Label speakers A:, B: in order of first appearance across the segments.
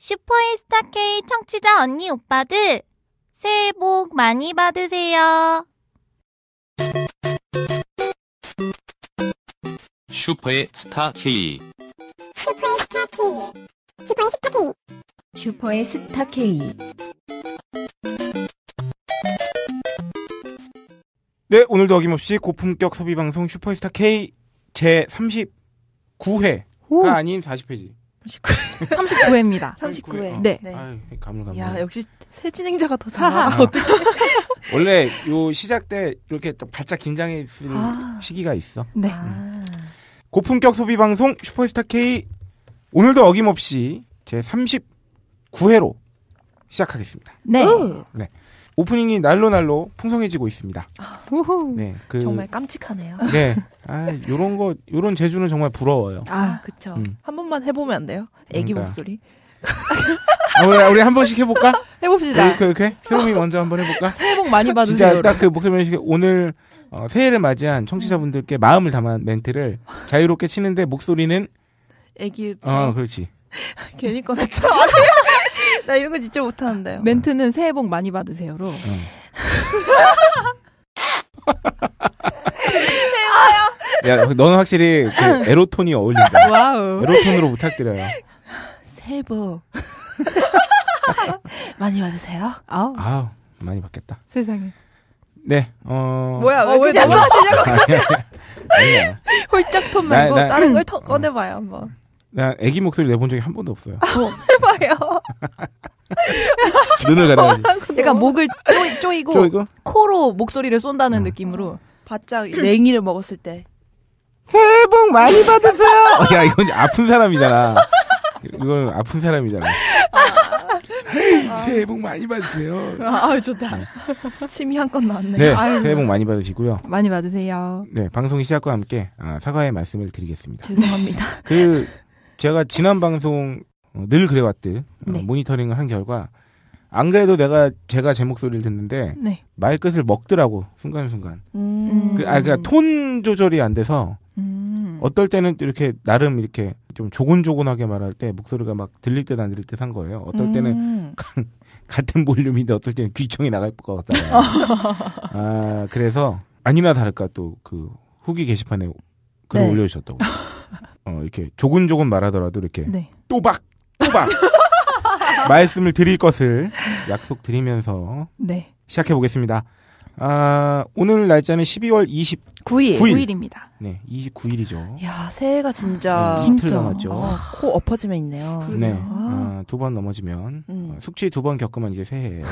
A: 슈퍼에스타 K 청취자 언니 오빠들 새해 복 많이 받으세요.
B: 슈퍼의 스타 K
A: 슈퍼의 스타 K 슈퍼의 스타 K 슈퍼의 스타 K
B: 네 오늘도 어김없이 고품격 소비방송 슈퍼스타 의 K 제 39회가 오. 아닌 40회지 39.
A: 39회입니다. 39회. 어, 네. 네.
B: 아 가물가물. 야,
A: 역시 새 진행자가 더 잘하나. 어.
B: 원래 요 시작 때 이렇게 발짝 긴장해 있는 아. 시기가 있어.
A: 네.
C: 음.
B: 고품격 소비 방송 슈퍼스타 K 오늘도 어김없이 제 39회로 시작하겠습니다. 네. 네. 오프닝이 날로 날로 풍성해지고 있습니다. 아,
A: 우후. 네, 그, 정말 깜찍하네요. 네,
B: 아 요런 거 요런 재주는 정말 부러워요.
A: 아 그쵸. 음. 한 번만 해보면 안 돼요? 애기 그러니까. 목소리.
B: 아, 우리, 우리 한 번씩 해볼까?
A: 해봅시다. 이렇게
B: 이렇게 효롬이 먼저 한 번 해볼까? 새해 복 많이 받으세요. 진짜 딱 그 목소리 식 오늘 어, 새해를 맞이한 청취자분들께 마음을 담은 멘트를 자유롭게 치는데 목소리는
A: 애기. 어, 그렇지. 괜히 꺼냈죠. 아, 나 이런 거 진짜 못하는데요. 멘트는 새해 복 많이 받으세요로.
B: 야, 너는 확실히 그 에로톤이 어울린다. 와우. 에로톤으로 부탁드려요.
A: 새해 복 많이 받으세요. 아우. 아우, 많이 받겠다. 세상에.
B: 네, 어. 뭐야, 어, 왜, 왜넘어시려고 그러세요?
A: 홀짝 톤 말고 나, 나... 다른 걸 터, 꺼내봐요, 한번.
B: 나 아기 목소리 내본 적이 한 번도 없어요. 아, 뭐, 해봐요.
A: 눈을 가려 어, 약간 목을 쪼, 쪼이고, 쪼이고? 코로 목소리를 쏜다는 음. 느낌으로 바짝 냉이를 먹었을 때. 새해 복 많이 받으세요.
B: 야 이건 아픈 사람이잖아. 이건 아픈 사람이잖아.
A: 아.
B: 새해 복 많이 받으세요. 아, 아
A: 좋다. 네. 침이 한껏 나왔네. 네, 새해 복
B: 많이 받으시고요.
A: 많이 받으세요.
B: 네, 방송 시작과 함께 아, 사과의 말씀을 드리겠습니다. 죄송합니다. 그 제가 지난 방송 어, 늘 그래왔듯 어, 네. 모니터링을 한 결과 안 그래도 내가 제가 제 목소리를 듣는데 네. 말끝을 먹더라고 순간순간.
C: 음. 그,
B: 아그니까톤 조절이 안 돼서
C: 음.
B: 어떨 때는 이렇게 나름 이렇게 좀 조곤조곤하게 말할 때 목소리가 막 들릴 때도 안 들릴 듯 한 거예요. 어떨 때는 음. 같은 볼륨인데 어떨 때는 귀청이 나갈 것 같다. 어. 아 그래서 아니나 다를까 또 그 후기 게시판에 글을 네. 올려주셨다고. 어, 이렇게 조근조근 말하더라도 이렇게 네. 또박 또박 말씀을 드릴 것을 약속드리면서 네. 시작해 보겠습니다. 아, 오늘 날짜는 12월 29일. 9일. 입니다 네, 29일이죠.
A: 야, 새해가 진짜 네, 진짜 남죠 아, 코 엎어지면 있네요. 그네요 네, 아,
B: 아 두번 넘어지면 음. 어, 숙취 두 번 겪으면 이제 새해.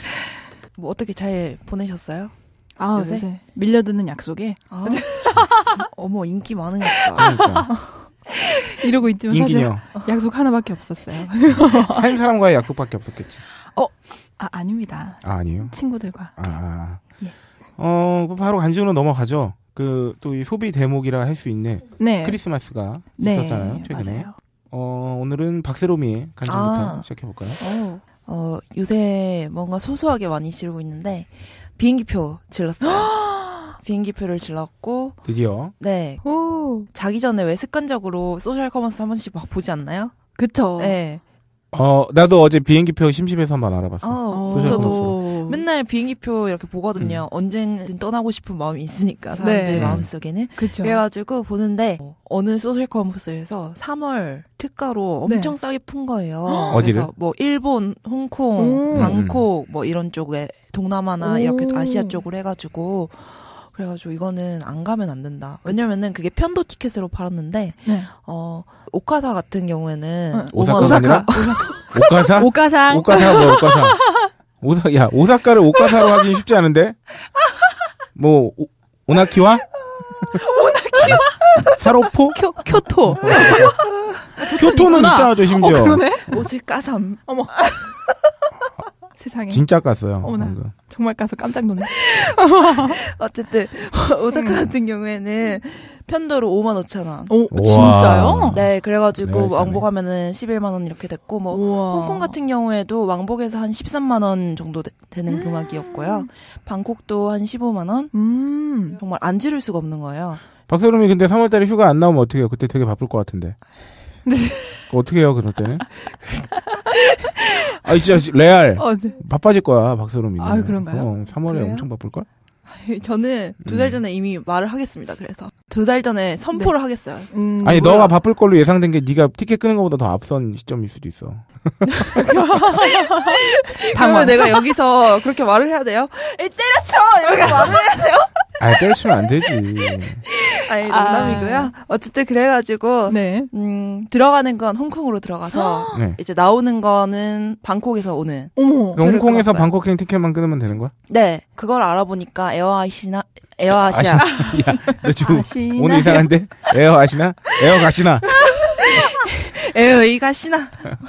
A: 뭐 어떻게 잘 보내셨어요? 아, 요새? 요새? 밀려드는 약속에? 아, 어머, 인기 많은 것 같다. 그러니까. 이러고 있지만 인기녀. 사실 약속 하나밖에 없었어요.
B: 한 사람과의 약속밖에 없었겠지.
A: 어, 아, 아닙니다. 아, 아니에요? 친구들과.
B: 아. 아, 아. 예. 어, 바로 간증으로 넘어가죠. 그, 또 이 소비 대목이라 할 수 있는 네. 크리스마스가 네. 있었잖아요, 최근에. 맞아요. 어, 오늘은 박세롬이의 간증부터 아. 시작해볼까요?
A: 어, 요새 뭔가 소소하게 많이 지르고 있는데, 비행기표 질렀어요. 비행기표를 질렀고 드디어 네 오. 자기 전에 왜 습관적으로 소셜 커머스 한 번씩 막 보지 않나요? 그쵸. 네.
B: 어 나도 어제 비행기표 심심해서 한 번 알아봤어.
A: 어, 저도 음. 맨날 비행기표 이렇게 보거든요. 음. 언젠 떠나고 싶은 마음이 있으니까 네. 사람들 네. 마음속에는. 그쵸. 그래가지고 보는데 뭐 어느 소셜 커머스에서 3월 특가로 네. 엄청 네. 싸게 푼 거예요. 어디 그래서 뭐 일본, 홍콩, 오. 음. 방콕 뭐 이런 쪽에 동남아나 오. 이렇게 아시아 쪽으로 해가지고 그래가지고 이거는 안 가면 안 된다. 왜냐면은 그게 편도 티켓으로 팔았는데 네. 어 오카사 같은 경우에는 응. 네. 오사카산이라 오카사 오카사 오카사 오카사
B: 오사 야 오사카를 오카사로 하긴 쉽지 않은데 뭐 오, 오나키와 오나키와 사로포 쿄, 교토 교토는 있잖아또 심지어 어, 그러네
A: 옷을 까삼 어머 세상에 진짜 깠어요 어머나 방금. 정말 까서 깜짝 놀랐어 어쨌든 오사카 같은 경우에는 편도로 5만 5천 원. 오, 진짜요? 네, 그래가지고 네, 왕복하면은 11만 원 이렇게 됐고 뭐 우와. 홍콩 같은 경우에도 왕복에서 한 13만 원 정도 되, 는 음. 금액이었고요. 방콕도 한 15만 원. 음. 정말 안 지를 수가 없는 거예요.
B: 박세롬이 근데 3월달에 휴가 안 나오면 어떻게 해요? 그때 되게 바쁠 것 같은데. 어떻게 해요 그럴 때는? 아 진짜 레알 어, 네. 바빠질 거야 박서롬이. 아 그런가요? 어, 3월에 그래요? 엄청 바쁠 걸?
A: 저는 두달 음. 전에 음. 이미 말을 하겠습니다. 그래서 두달 전에 선포를 네. 하겠어요. 음, 아니 몰라.
B: 너가 바쁠 걸로 예상된 게 네가 티켓 끄는 것보다 더 앞선 시점일 수도 있어.
A: 그러면 내가 여기서 그렇게 말을 해야 돼요? 에, 때려쳐! 이렇게 말을 해야 돼요?
B: 아, 떨치면 안 되지.
A: 아니, 아. 농담이고요. 아. 어쨌든 그래가지고, 네. 음, 들어가는 건 홍콩으로 들어가서, 네. 이제 나오는 거는 방콕에서 오는. 어머.
B: 홍콩에서 방콕행 티켓만 끊으면 되는 거야?
A: 네. 그걸 알아보니까 에어아시나, 에어아시아. 야, 너 지금 오늘
B: 이상한데? 에어아시나? 에어가시나?
A: 에어이가 시나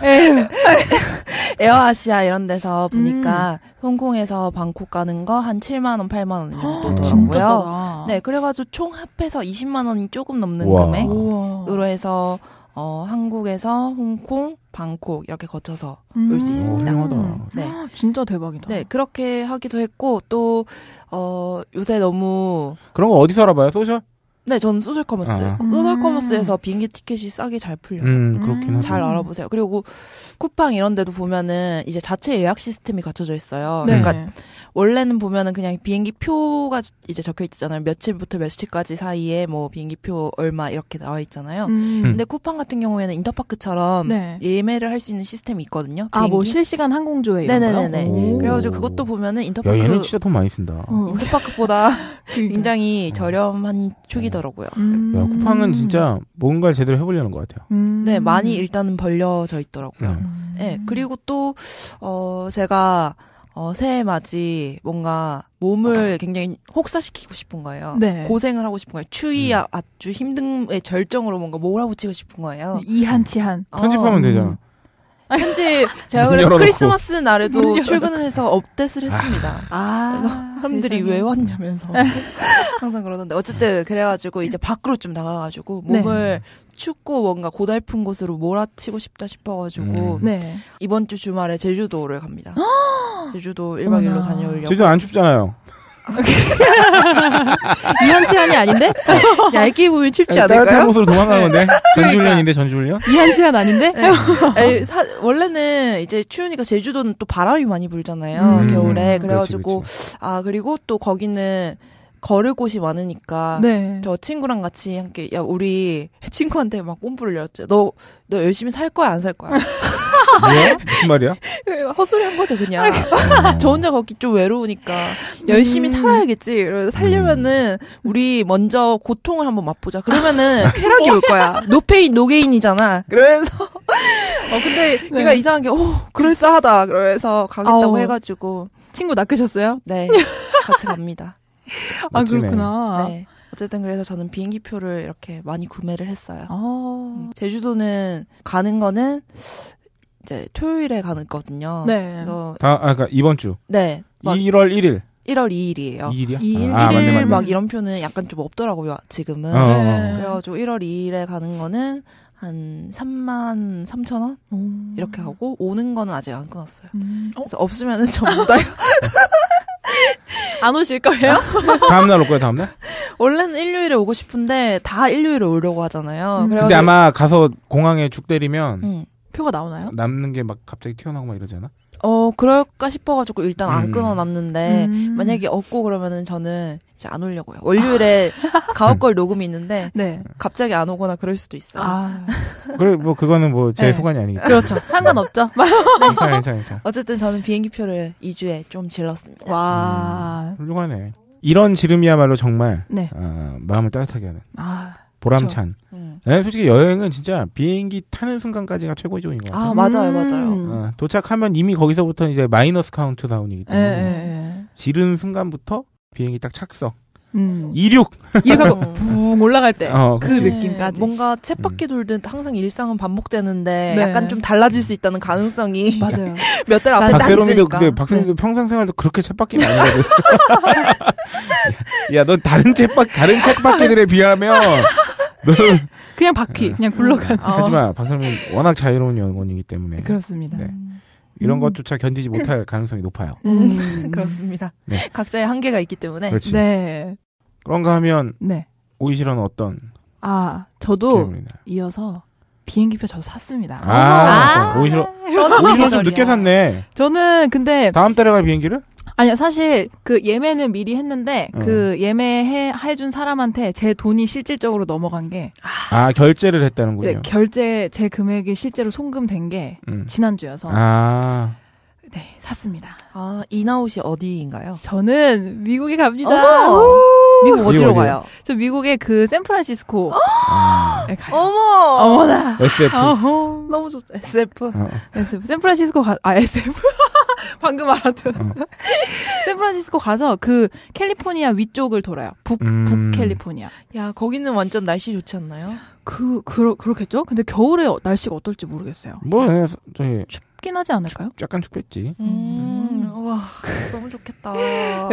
A: 에어 에어아시아 이런 데서 보니까 음. 홍콩에서 방콕 가는 거 한 7만 원, 8만 원 정도더라고요. 네, 그래가지고 총 합해서 20만 원이 조금 넘는 우와. 금액으로 해서 어, 한국에서 홍콩, 방콕 이렇게 거쳐서 음~ 올수 있습니다. 오, 음. 네, 진짜 대박이다. 네, 그렇게 하기도 했고 또 어, 요새 너무 그런 거 어디서 알아봐요? 소셜? 네, 전 소셜 커머스. 아. 소셜 음. 커머스에서 비행기 티켓이 싸게 잘 풀려요. 음, 그렇긴 하잘 음. 알아보세요. 그리고 쿠팡 이런 데도 보면은 이제 자체 예약 시스템이 갖춰져 있어요. 네. 그러니까 원래는 보면은 그냥 비행기 표가 이제 적혀 있잖아요. 며칠부터 며칠까지 사이에 뭐 비행기 표 얼마 이렇게 나와 있잖아요. 음. 근데 쿠팡 같은 경우에는 인터파크처럼 네. 예매를 할 수 있는 시스템이 있거든요. 아, 뭐 비행기? 뭐 실시간 항공 조회 이런 네네네네. 그래가지고 그것도 보면은 인터파크 야, 얘는 진짜 돈 많이 쓴다. 어. 인터파크보다 굉장히 저렴한 어. 축이 더 하더라고요. 음.
C: 야,
B: 쿠팡은 진짜 뭔가를 제대로 해보려는 것 같아요.
A: 음. 네, 많이 일단은 벌려져 있더라고요. 예, 네, 그리고 또, 어, 제가, 어, 새해 맞이 뭔가 몸을 아. 굉장히 혹사시키고 싶은 거예요. 네. 고생을 하고 싶은 거예요. 추위 음. 아주 힘든 절정으로 뭔가 몰아붙이고 싶은 거예요. 이한 치한. 어. 편집하면 되잖아. 현집 제가 그래서 크리스마스 날에도 출근을 해서 업데이트를 아. 했습니다. 아, 그래서 사람들이 세상에. 왜 왔냐면서 항상 그러던데 어쨌든 그래가지고 이제 밖으로 좀 나가가지고 네. 몸을 네. 춥고 뭔가 고달픈 곳으로 몰아치고 싶다 싶어가지고 음. 네. 이번 주 주말에 제주도를 갑니다. 제주도 1박 2일로 다녀오려고. 제주 안 춥잖아요. 이한치한이 아닌데? 얇게 보면 춥지 네, 않을까요? 따뜻한 곳으로 도망가는 건데 전주훈련인데 전주훈련? 이한치한 아닌데? 네. 아니, 사, 원래는 이제 추우니까 제주도는 또 바람이 많이 불잖아요 음, 겨울에 그래가지고 그렇지, 그렇지. 아 그리고 또 거기는 걸을 곳이 많으니까 네. 저 친구랑 같이 함께 야 우리 친구한테 막 꼼부를 열었죠. 너 너 열심히 살 거야 안 살 거야? 뭐야? 무슨 말이야? 제가 헛소리 한 거죠 그냥. 저 혼자 걷기 좀 외로우니까 열심히 음. 살아야겠지. 그래서 살려면은 음. 우리 먼저 고통을 한번 맛보자. 그러면은 쾌락이 올 거야. 노페인 노게인이잖아. 그러면서 어 근데 네. 얘가 이상하게 어, 그럴싸하다. 그래서 가겠다고 아오. 해가지고 친구 낚으셨어요? 네 같이 갑니다. 아 그렇구나. 네. 어쨌든 그래서 저는 비행기 표를 이렇게 많이 구매를 했어요. 아~ 음. 제주도는 가는 거는 이제 토요일에 가거든요. 는거 네. 그래서
B: 다, 아, 그러니까 이번 주. 네. 1월 1일.
A: 1월 2일이에요. 2일이야? 2일? 아, 1일 맞네, 맞네. 막 이런 표는 약간 좀 없더라고요, 지금은. 네. 그래가지고 1월 2일에 가는 거는 한 3만 3천 원? 음. 이렇게 하고, 오는 거는 아직 안 끊었어요. 음. 어? 그래서 없으면은 전부 다요. 안 오실 거예요? 아, 다음날 올 거예요, 다음날? 원래는 일요일에 오고 싶은데, 다 일요일에 오려고 하잖아요. 음. 근데
B: 아마 가서 공항에 죽 때리면,
A: 음. 표가 나오나요?
B: 남는 게 막 갑자기 튀어나오고 막이러지않아어
A: 그럴까 싶어가지고 일단 안 음. 끊어놨는데 음. 만약에 없고 그러면은 저는 이제 안 오려고요. 월요일에 아. 가옥걸 녹음이 있는데 네. 갑자기 안 오거나 그럴 수도 있어요. 아. 그래 뭐
B: 그거는 뭐제 네. 소관이 아니겠죠. 그렇죠. 상관없죠.
A: 괜찮아, 네. 괜찮아. 어쨌든 저는 비행기 표를 2주에 좀 질렀습니다. 와 음, 훌륭하네.
B: 이런 지름이야말로 정말 네. 어, 마음을 따뜻하게 하는. 아. 보람찬. 음. 네, 솔직히 여행은 진짜 비행기 타는 순간까지가 최고조인 것 같아요. 아
A: 맞아요,
C: 맞아요. 음. 어,
B: 도착하면 이미 거기서부터 이제 마이너스 카운트 다운이기 때문에 예, 에,
C: 예,
B: 예. 지른 순간부터 비행기 딱 착석. 음. 이륙 이륙하고 붕 올라갈 때그 어, 그 느낌까지
A: 뭔가 쳇바퀴 음. 돌듯 항상 일상은 반복되는데 네. 약간 좀 달라질 수 있다는 가능성이 맞아요 몇 달 앞에 딱 있으니까 그,
B: 박세롬이도 네. 평상 생활도 그렇게 쳇바퀴 많이 니고든 야넌 다른 쳇바 다른 쳇바퀴들에 비하면 네.
A: 그냥 바퀴, 네. 그냥 굴러가는. 네. 하지만
B: 박사님은 워낙 자유로운 연원이기 때문에. 그렇습니다. 네. 이런 음. 것조차 견디지 못할 가능성이 높아요.
A: 음. 음, 그렇습니다. 네. 각자의 한계가 있기 때문에. 그렇지. 네.
B: 그런가 하면 네. 오이시런 어떤?
A: 아, 저도 기억이나. 이어서 비행기표 저도 샀습니다. 아, 아, 오이시런 오이시로 좀 늦게 샀네.
B: 저는 근데 다음 달에 갈 비행기를?
A: 아니요, 사실 그 예매는 미리 했는데 음. 그 예매해 해준 사람한테 제 돈이 실질적으로 넘어간 게.
B: 아, 결제를 했다는군요. 네,
A: 결제 제 금액이 실제로 송금된 게 음. 지난주여서.
B: 아.
A: 네, 샀습니다. 아, 이나웃이 어디인가요? 저는 미국에 갑니다. 미국 어디로 미국 가요? 저 미국의 그 샌프란시스코. 네, 어! 가요. 어머! 어머나! SF. 어허. 너무 좋다. SF. 어. SF. 샌프란시스코 가, 아, SF. 방금 알아들었어. 어. 음. 샌프란시스코 가서 그 캘리포니아 위쪽을 돌아요. 북, 음. 북캘리포니아. 야, 거기는 완전 날씨 좋지 않나요? 그, 그 그렇겠죠? 근데 겨울에 날씨가 어떨지 모르겠어요.
B: 뭐, 네, 저기.
A: 춥긴 하지 않을까요? 춥, 약간 춥겠지. 음, 음. 와, 너무 좋겠다.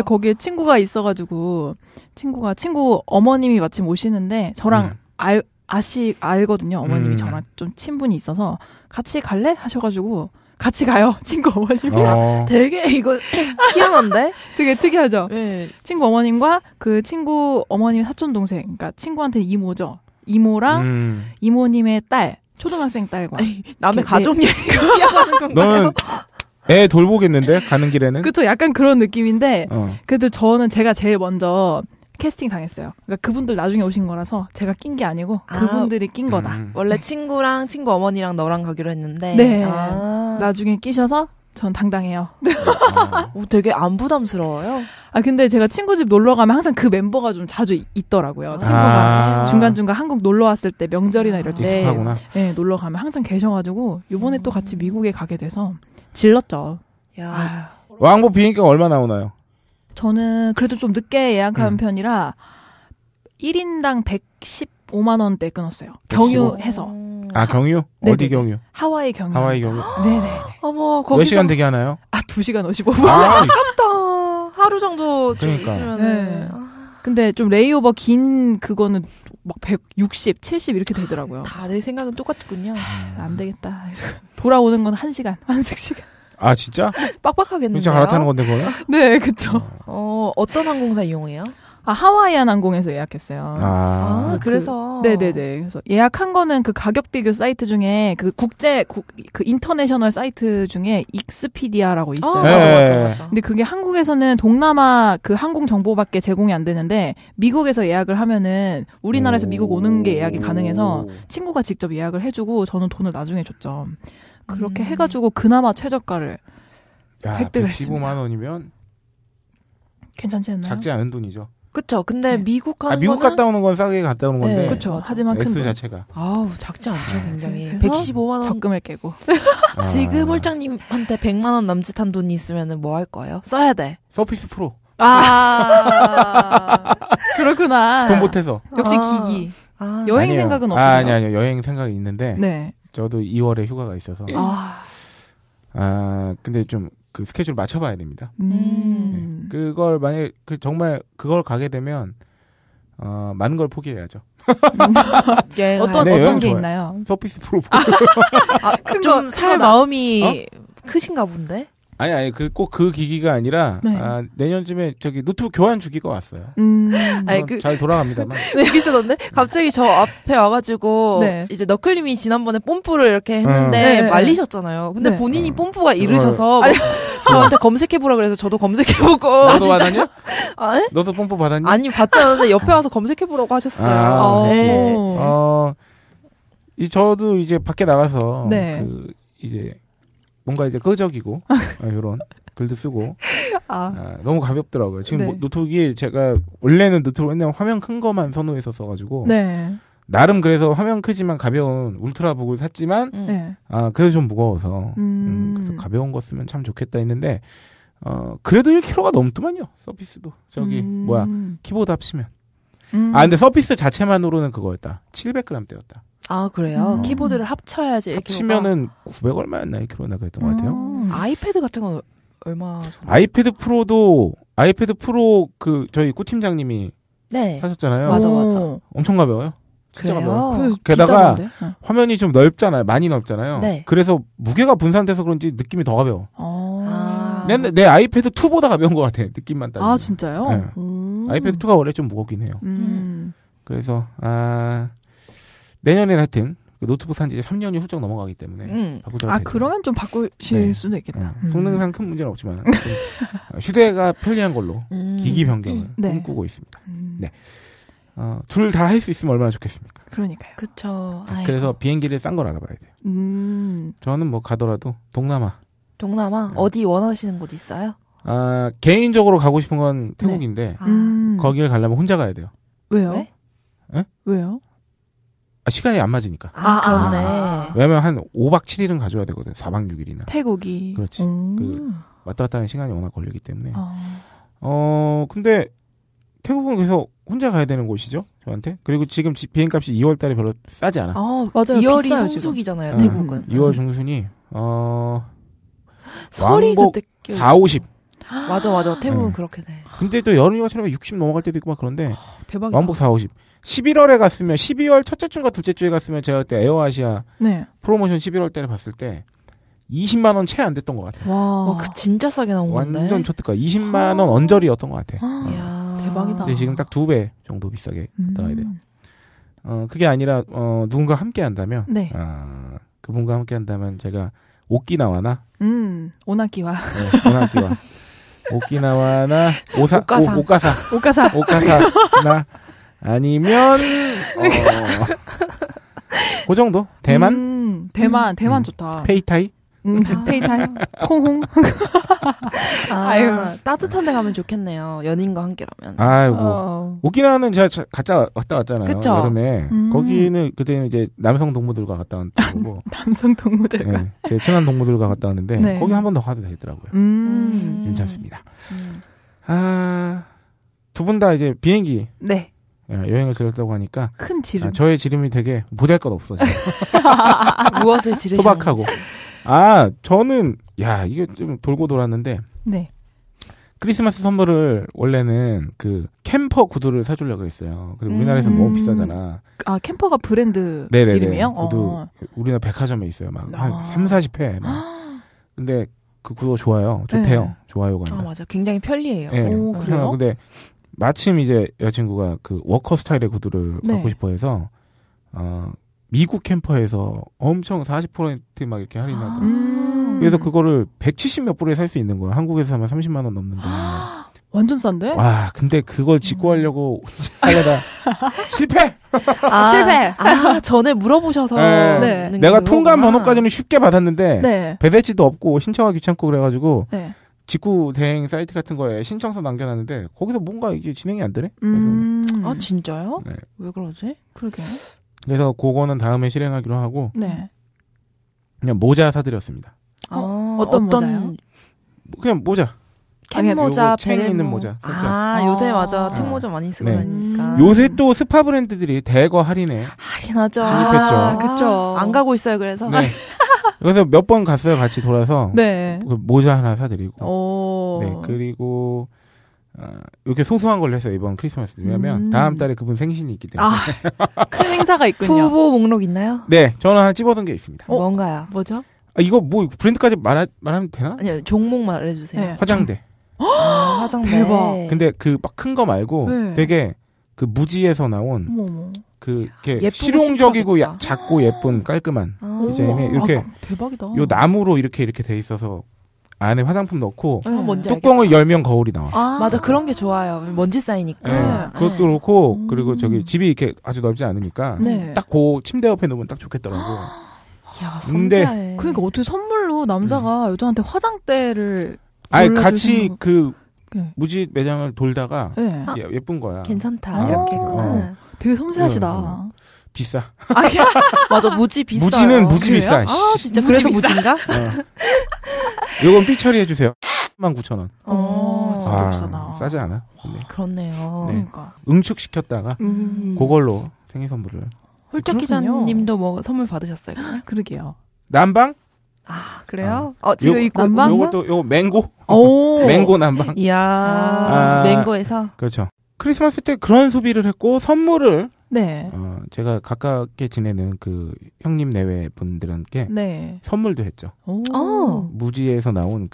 A: 거기에 친구가 있어가지고, 친구가, 친구 어머님이 마침 오시는데, 저랑 음. 알, 아시, 알거든요. 어머님이 음. 저랑 좀 친분이 있어서, 같이 갈래? 하셔가지고, 같이 가요. 친구 어머님이랑. 어. 되게 이거 희한한데? 되게 특이하죠. 네. 친구 어머님과 그 친구 어머님 사촌 동생, 그러니까 친구한테 이모죠. 이모랑 음. 이모님의 딸, 초등학생 딸과 에이, 남의 가족 얘기 하는 네. 건가요?
B: 애 돌보겠는데 가는 길에는
A: 그쵸 약간 그런 느낌인데 어. 그래도 저는 제가 제일 먼저 캐스팅 당했어요. 그러니까 그분들 나중에 오신 거라서 제가 낀 게 아니고 아, 그분들이 낀 거다. 음. 원래 친구랑 친구 어머니랑 너랑 가기로 했는데 네. 아. 나중에 끼셔서 전 당당해요. 음. 오, 되게 안 부담스러워요. 아 근데 제가 친구 집 놀러 가면 항상 그 멤버가 좀 자주 있, 더라고요 아. 친구가 아. 중간 중간 한국 놀러 왔을 때 명절이나 이럴 때 익숙하구나. 네, 놀러 가면 항상 계셔가지고 요번에 음. 또 같이 음. 미국에 가게 돼서 질렀죠. 야.
B: 왕복 비행기가 얼마 나오나요?
A: 저는 그래도 좀 늦게 예약한 음. 편이라 1인당 115만 원대 끊었어요. 경유해서.
B: 아 경유? 네네. 어디 경유?
A: 하와이 경유. 하와이 경유. 네네. 어머 거기서 몇 시간 되게 하나요? 아2 시간 55분. 아, 아 아깝다. 하루 정도 그러니까. 좀 있으면. 네. 근데 좀 레이오버 긴 그거는 막 160, 70 이렇게 되더라고요. 다들 생각은 똑같군요. 아, 안 되겠다. 돌아오는 건 1시간, 1, 승 시간.
B: 아 진짜?
A: 빡빡하겠네요. 진짜 갈아타는 건데 그거? 네, 그쵸. 어. 어, 어떤 항공사 이용해요? 아 하와이안 항공에서 예약했어요.
B: 아, 아
C: 그 그래서
A: 그, 네네네. 그래서 예약한 거는 그 가격 비교 사이트 중에 그 국제 국, 그 인터내셔널 사이트 중에 익스피디아라고 아, 있어요. 아, 맞아, 맞아, 네. 맞아. 근데 그게 한국에서는 동남아 그 항공 정보밖에 제공이 안 되는데 미국에서 예약을 하면은 우리나라에서 미국 오는 게 예약이 가능해서 친구가 직접 예약을 해주고 저는 돈을 나중에 줬죠. 그렇게 음. 해가지고 그나마 최저가를 야, 획득을 1 5만 했습니다.
B: 1 5만 원이면
A: 괜찮지 않나요? 작지 않은 돈이죠. 그쵸 근데 네. 미국 가는 아, 미국 거는... 갔다
B: 오는 건 싸게 갔다 오는 건데. 네. 그쵸죠 하지만 큰 액수 자체가
A: 아우 작지 않죠 아. 굉장히. 115만 원 적금을 깨고. 아. 지금 홀장님한테 100만 원 남짓한 돈이 있으면은 뭐 할 거예요? 써야 돼. 서피스 프로. 아 그렇구나. 돈 못해서. 역시 아. 기기. 아. 여행 아니요. 생각은 없어요. 아, 아니
B: 아니요 여행 생각이 있는데. 네. 저도 2월에 휴가가 있어서 아, 아 근데 좀 그 스케줄 맞춰봐야 됩니다.
C: 음. 네.
B: 네. 그걸 만약 에그 정말 그걸 가게 되면 어, 많은 걸 포기해야죠.
A: 예, 어떤 네, 어떤 게 좋아요. 있나요? 서피스 프로 아, 아, 아 좀 살 마음이 어? 크신가 본데.
B: 아니 아니 그 꼭그 그 기기가 아니라 네. 아, 내년쯤에 저기 노트북 교환 주기가 왔어요.
A: 음. 아니, 그, 잘 돌아갑니다만. 얘기하던데 네. 갑자기 저 앞에 와가지고 네. 이제 너클님이 지난번에 뽐뿌를 이렇게 했는데 어. 말리셨잖아요. 근데 네. 본인이 어. 뽐뿌가 음. 이르셔서 뭐 저한테 검색해보라 그래서 저도 검색해보고. 너도 아, 받았냐? 아, 네?
B: 너도 뽐뿌 받았니? 아니
A: 받지 않았는데 옆에 와서 검색해보라고 하셨어요. 아, 어. 네.
B: 어, 이 저도 이제 밖에 나가서 그 이제 뭔가 이제 끄적이고 아, 이런 글도 쓰고 아. 아, 너무 가볍더라고요. 지금 뭐 네. 뭐, 노트북이 제가 원래는 노트북 옛날 화면 큰것만 선호해서 써가지고 네. 나름 그래서 화면 크지만 가벼운 울트라북을 샀지만 음. 네. 아 그래도 좀 무거워서 음. 음, 그래서 가벼운 거 쓰면 참 좋겠다 했는데 어 그래도 1kg가 넘더만요 서피스도 저기 음. 뭐야 키보드 합치면 음. 아 근데 서피스 자체만으로는 그거였다 700g 대였다 아 그래요? 음. 키보드를 합쳐야지. 이렇게 치면은900 얼마였나 1kg나 그랬던 음. 것 같아요.
C: 음. 아이패드
A: 같은 건 얼마? 정도?
B: 아이패드 프로도 아이패드 프로 그 저희 꾸 팀장님이 네. 사셨잖아요. 맞아 맞아. 엄청 가벼워요. 진짜 가벼워요. 그 게다가 비싸던데? 어. 화면이 좀 넓잖아요. 많이 넓잖아요. 네. 그래서 무게가 분산돼서 그런지 느낌이 더 가벼워. 어. 아. 내, 내 아이패드 2보다 가벼운 것 같아. 느낌만 따지아 진짜요? 네. 음. 아이패드 2가 원래 좀 무겁긴 해요. 음. 그래서 아 내년에 하여튼 그 노트북 산지 3년이 훌쩍 넘어가기 때문에 음. 바꾸자. 아 되죠.
A: 그러면 좀 바꾸실 네. 수도 있겠다. 네. 성능상 큰 문제는 없지만
B: 어, 휴대가 편리한 걸로 음. 기기 변경을 네. 꿈꾸고 있습니다. 음. 네. 어, 둘 다 할 수 있으면 얼마나 좋겠습니까?
A: 그러니까요. 그쵸. 아 그래서
B: 비행기를 싼 걸 알아봐야 돼요.
A: 음.
B: 저는 뭐 가더라도 동남아.
A: 동남아 네. 어디 원하시는 곳 있어요?
B: 아 개인적으로 가고 싶은 건 네. 태국인데 네. 아. 음. 거기를 가려면 혼자 가야 돼요.
A: 왜요? 네? 왜요?
B: 아, 시간이 안 맞으니까. 아,
A: 아, 아. 네.
B: 왜냐면 한 5박 7일은 가져야 되거든. 4박 6일이나.
A: 태국이. 그렇지. 음. 그
B: 왔다 갔다 하는 시간이 워낙 걸리기 때문에. 어. 어, 근데 태국은 그래서 혼자 가야 되는 곳이죠. 저한테. 그리고 지금 비행값이 2월 달에 별로 싸지 않아.
A: 아, 맞아요. 2월이 성수기잖아요,
C: 어, 태국은. 음, 2월
B: 중순이 어 설이 그때 4, 50.
A: 맞아 맞아. 태국은 네. 그렇게 돼.
B: 근데 또 여름휴가처럼 60 넘어갈 때도 있고 막 그런데 아, 대박이다. 왕복 4, 50. 11월에 갔으면 12월 첫째 주가 둘째 주에 갔으면 제가 그때 에어아시아 네. 프로모션 11월 때를 봤을 때 20만 원 채 안 됐던 것 같아요.
A: 와, 와, 그 진짜 싸게 나온 완전 건데. 완전
B: 초특가. 20만 원 언저리였던 것 같아. 이야, 아, 어. 대박이다. 근데 지금 딱 두 배 정도 비싸게 음. 나와야 돼요. 어, 그게 아니라 어, 누군가 함께 한다면 네. 어, 그분과 함께 한다면 제가 오키나와나
A: 음, 오나키와. 네, 오나키와.
B: 오키나와나 오사 오가사 오, 오가사 오가사 오가사나 아니면 어, 그 정도 대만
A: 음, 대만 음. 대만 좋다 페이타이 음, 페이타이 콩홍 아, 유 따뜻한 데 가면 좋겠네요 연인과 함께라면 아이고 어.
B: 오키나와는 제가 갔다 왔다 왔잖아요 그쵸? 여름에 음. 거기는 그때는 이제 남성 동무들과 갔다 왔고
A: 남성 동무들과
C: 네,
B: 제 친한 동무들과 갔다 왔는데 네. 거기 한 번 더 가도 되겠더라고요
A: 음. 괜찮습니다
B: 음. 아두 분 다 이제 비행기 네 예, 여행을 들렸다고 하니까 큰 지름. 아, 저의 지름이 되게 모할것 없어.
A: 무엇을 지르셨 소박하고.
B: 아 저는 야 이게 좀 돌고 돌았는데. 네. 크리스마스 선물을 원래는 그 캠퍼 구두를 사주려고 그랬어요그 근데 우리나라에서 음... 너무 비싸잖아.
A: 아 캠퍼가 브랜드 네네네. 이름이에요? 구두
B: 어. 우리나라 백화점에 있어요. 막한 아. 3, 40회. 막. 아. 근데 그 구두 좋아요. 좋대요. 네. 좋아요가. 아 맞아.
A: 굉장히 편리해요. 네. 오, 그래요?
B: 근데 마침 이제 여자친구가 그 워커 스타일의 구두를 네. 갖고 싶어 해서 어, 미국 캠퍼에서 엄청 40%막 이렇게 할인하고
A: 아~ 그래서
B: 그거를 170 몇 불에 살 수 있는 거야. 한국에서 하면 30만 원 넘는데.
A: 완전 싼데? 와,
B: 근데 그걸 짓고 하려고 음. 하려다
A: 실패. 아, 실패. 아, 전에 물어보셔서 네. 네. 내가 통관
B: 번호까지는 쉽게 받았는데 네. 배대지도 없고 신청하기 귀찮고 그래가지고 네. 직구 대행 사이트 같은 거에 신청서 남겨놨는데 거기서 뭔가 이게 진행이 안 되네.
A: 음. 아 진짜요? 네. 왜 그러지? 그러게.
B: 그래서 그거는 다음에 실행하기로 하고. 네. 그냥 모자 사드렸습니다.
A: 어, 어 어떤, 어떤 모자요?
B: 뭐 그냥 모자. 캔
A: 모자, 챙 있는 모자. 살짝. 아, 아 요새 맞아 챙 모자 많이 쓰고 네. 다니니까.
B: 음. 요새 또 스파 브랜드들이 대거 할인해.
A: 할인하 진입했죠. 아, 그렇죠. 안 가고 있어요 그래서. 네.
B: 그래서 몇 번 갔어요 같이 돌아서 네. 그 모자 하나 사드리고 오. 네 그리고 어, 이렇게 소소한 걸로 했어요 이번 크리스마스 왜냐하면 음. 다음 달에 그분 생신이 있기 때문에
A: 아, 큰 행사가 있군요 후보 목록 있나요?
B: 네 저는 하나 찝어둔 게 있습니다 어,
A: 뭔가요? 뭐죠?
B: 아, 이거 뭐 브랜드까지 말하, 말하면 되나? 아니요 종목 말해주세요 네. 화장대
A: 아, 화장대 대박
B: 근데 그 막 큰 거 말고 네. 되게 그 무지에서 나온 어머머. 그 이렇게 실용적이고 야, 작고 예쁜 깔끔한 아, 디자인에 이렇게 아,
A: 대박이다. 요
B: 나무로 이렇게 이렇게 돼 있어서 안에 화장품 넣고 네. 아, 뚜껑을 열면 거울이 나와.
A: 아, 맞아 그런 게 좋아요. 먼지 쌓이니까.
B: 네, 네. 그것도 그렇고 그리고 음. 저기 집이 이렇게 아주 넓지 않으니까 네. 딱그 침대 옆에 놓으면 딱 좋겠더라고. 야, 근데
A: 그러니까 음. 어떻게 선물로 남자가 음. 여자한테 화장대를 아니 같이 거.
B: 그 네. 무지 매장을 돌다가 네. 예, 쁜 거야. 괜찮다 아, 이렇게 했구나. 어. 되게 성실하시다. 응, 비싸.
A: 아, 맞아, 무지 비싸. 무지는 무지 비싸. 아, 진짜 무지 그래서 비싸. 무지인가? 어. 요건
B: 삐 처리해 주세요. 1만 0 0 원. 어, 진짜 아, 비싸다. 싸지 않아? 네. 그렇네요. 네. 그러니까 응축시켰다가 음. 그걸로 생일 선물을.
A: 홀짝 기자님도 뭐 선물 받으셨어요? 그러게요. 난방? 아 그래요?
B: 어, 어 지금 요, 난방? 요것도 요 맹고. 오. 맹고 난방. 이야.
A: 아,
B: 맹고에서. 그렇죠. 크리스마스 때 그런 소비를 했고 선물을 네. 어, 제가 가깝게 지내는 그 형님 내외 분들한테 네. 선물도 했죠.
A: 오. 어.
B: 무지에서 나온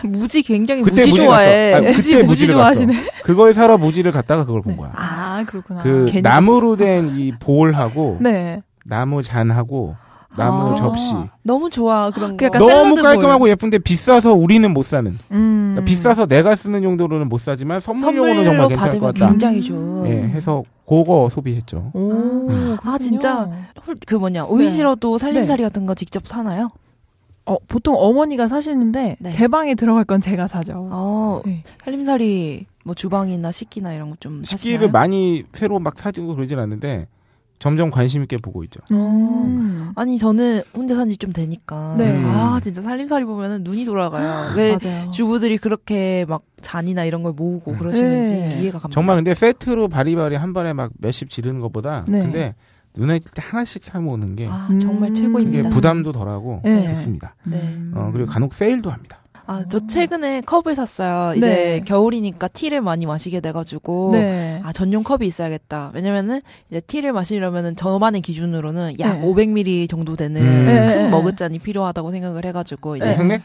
A: 그 무지 굉장히 무지 좋아해. 아니, 무지 무지 좋아하시네. 갔어.
B: 그걸 사러 무지를 갔다가 그걸 본 네. 거야.
A: 아 그렇구나. 그 나무로
B: 된 이 볼하고 네. 나무 잔하고 나무 아, 접시.
A: 너무 좋아 그런 그 거. 너무 깔끔하고 볼.
B: 예쁜데 비싸서 우리는 못 사는. 음. 그러니까 비싸서 내가 쓰는 용도로는 못 사지만 선물용으로는 정말 괜찮을 것 같다. 굉장히 음. 좋은. 예, 해서 그거 소비했죠.
A: 오, 아 진짜 그 뭐냐 오이시러도 네. 살림살이 네. 같은 거 직접 사나요? 어, 보통 어머니가 사시는데 네. 제 방에 들어갈 건 제가 사죠. 어, 네. 살림살이 뭐 주방이나 식기나 이런 거좀 식기를
B: 많이 새로 막 사주고 그러진 않는데 점점 관심 있게 보고 있죠.
A: 음. 음. 아니 저는 혼자 산지 좀 되니까 네. 음. 아 진짜 살림살이 보면 눈이 돌아가요. 아, 왜 맞아요. 주부들이 그렇게 막 잔이나 이런 걸 모으고 네. 그러시는지 네. 이해가
B: 갑니다. 정말 근데 세트로 바리바리 한 번에 막 몇십 지르는 것보다 네. 근데 눈에 하나씩 사 모으는 게 아, 정말 최고입니다. 부담도 덜하고 네. 좋습니다. 네. 어, 그리고 간혹 세일도 합니다.
A: 아, 저 최근에 컵을 샀어요. 이제 네. 겨울이니까 티를 많이 마시게 돼가지고. 네. 아, 전용 컵이 있어야겠다. 왜냐면은, 이제 티를 마시려면은 저만의 기준으로는 약 네. 500ml 정도 되는 음. 네, 네, 큰 네. 머그잔이 필요하다고 생각을 해가지고. 이제. 형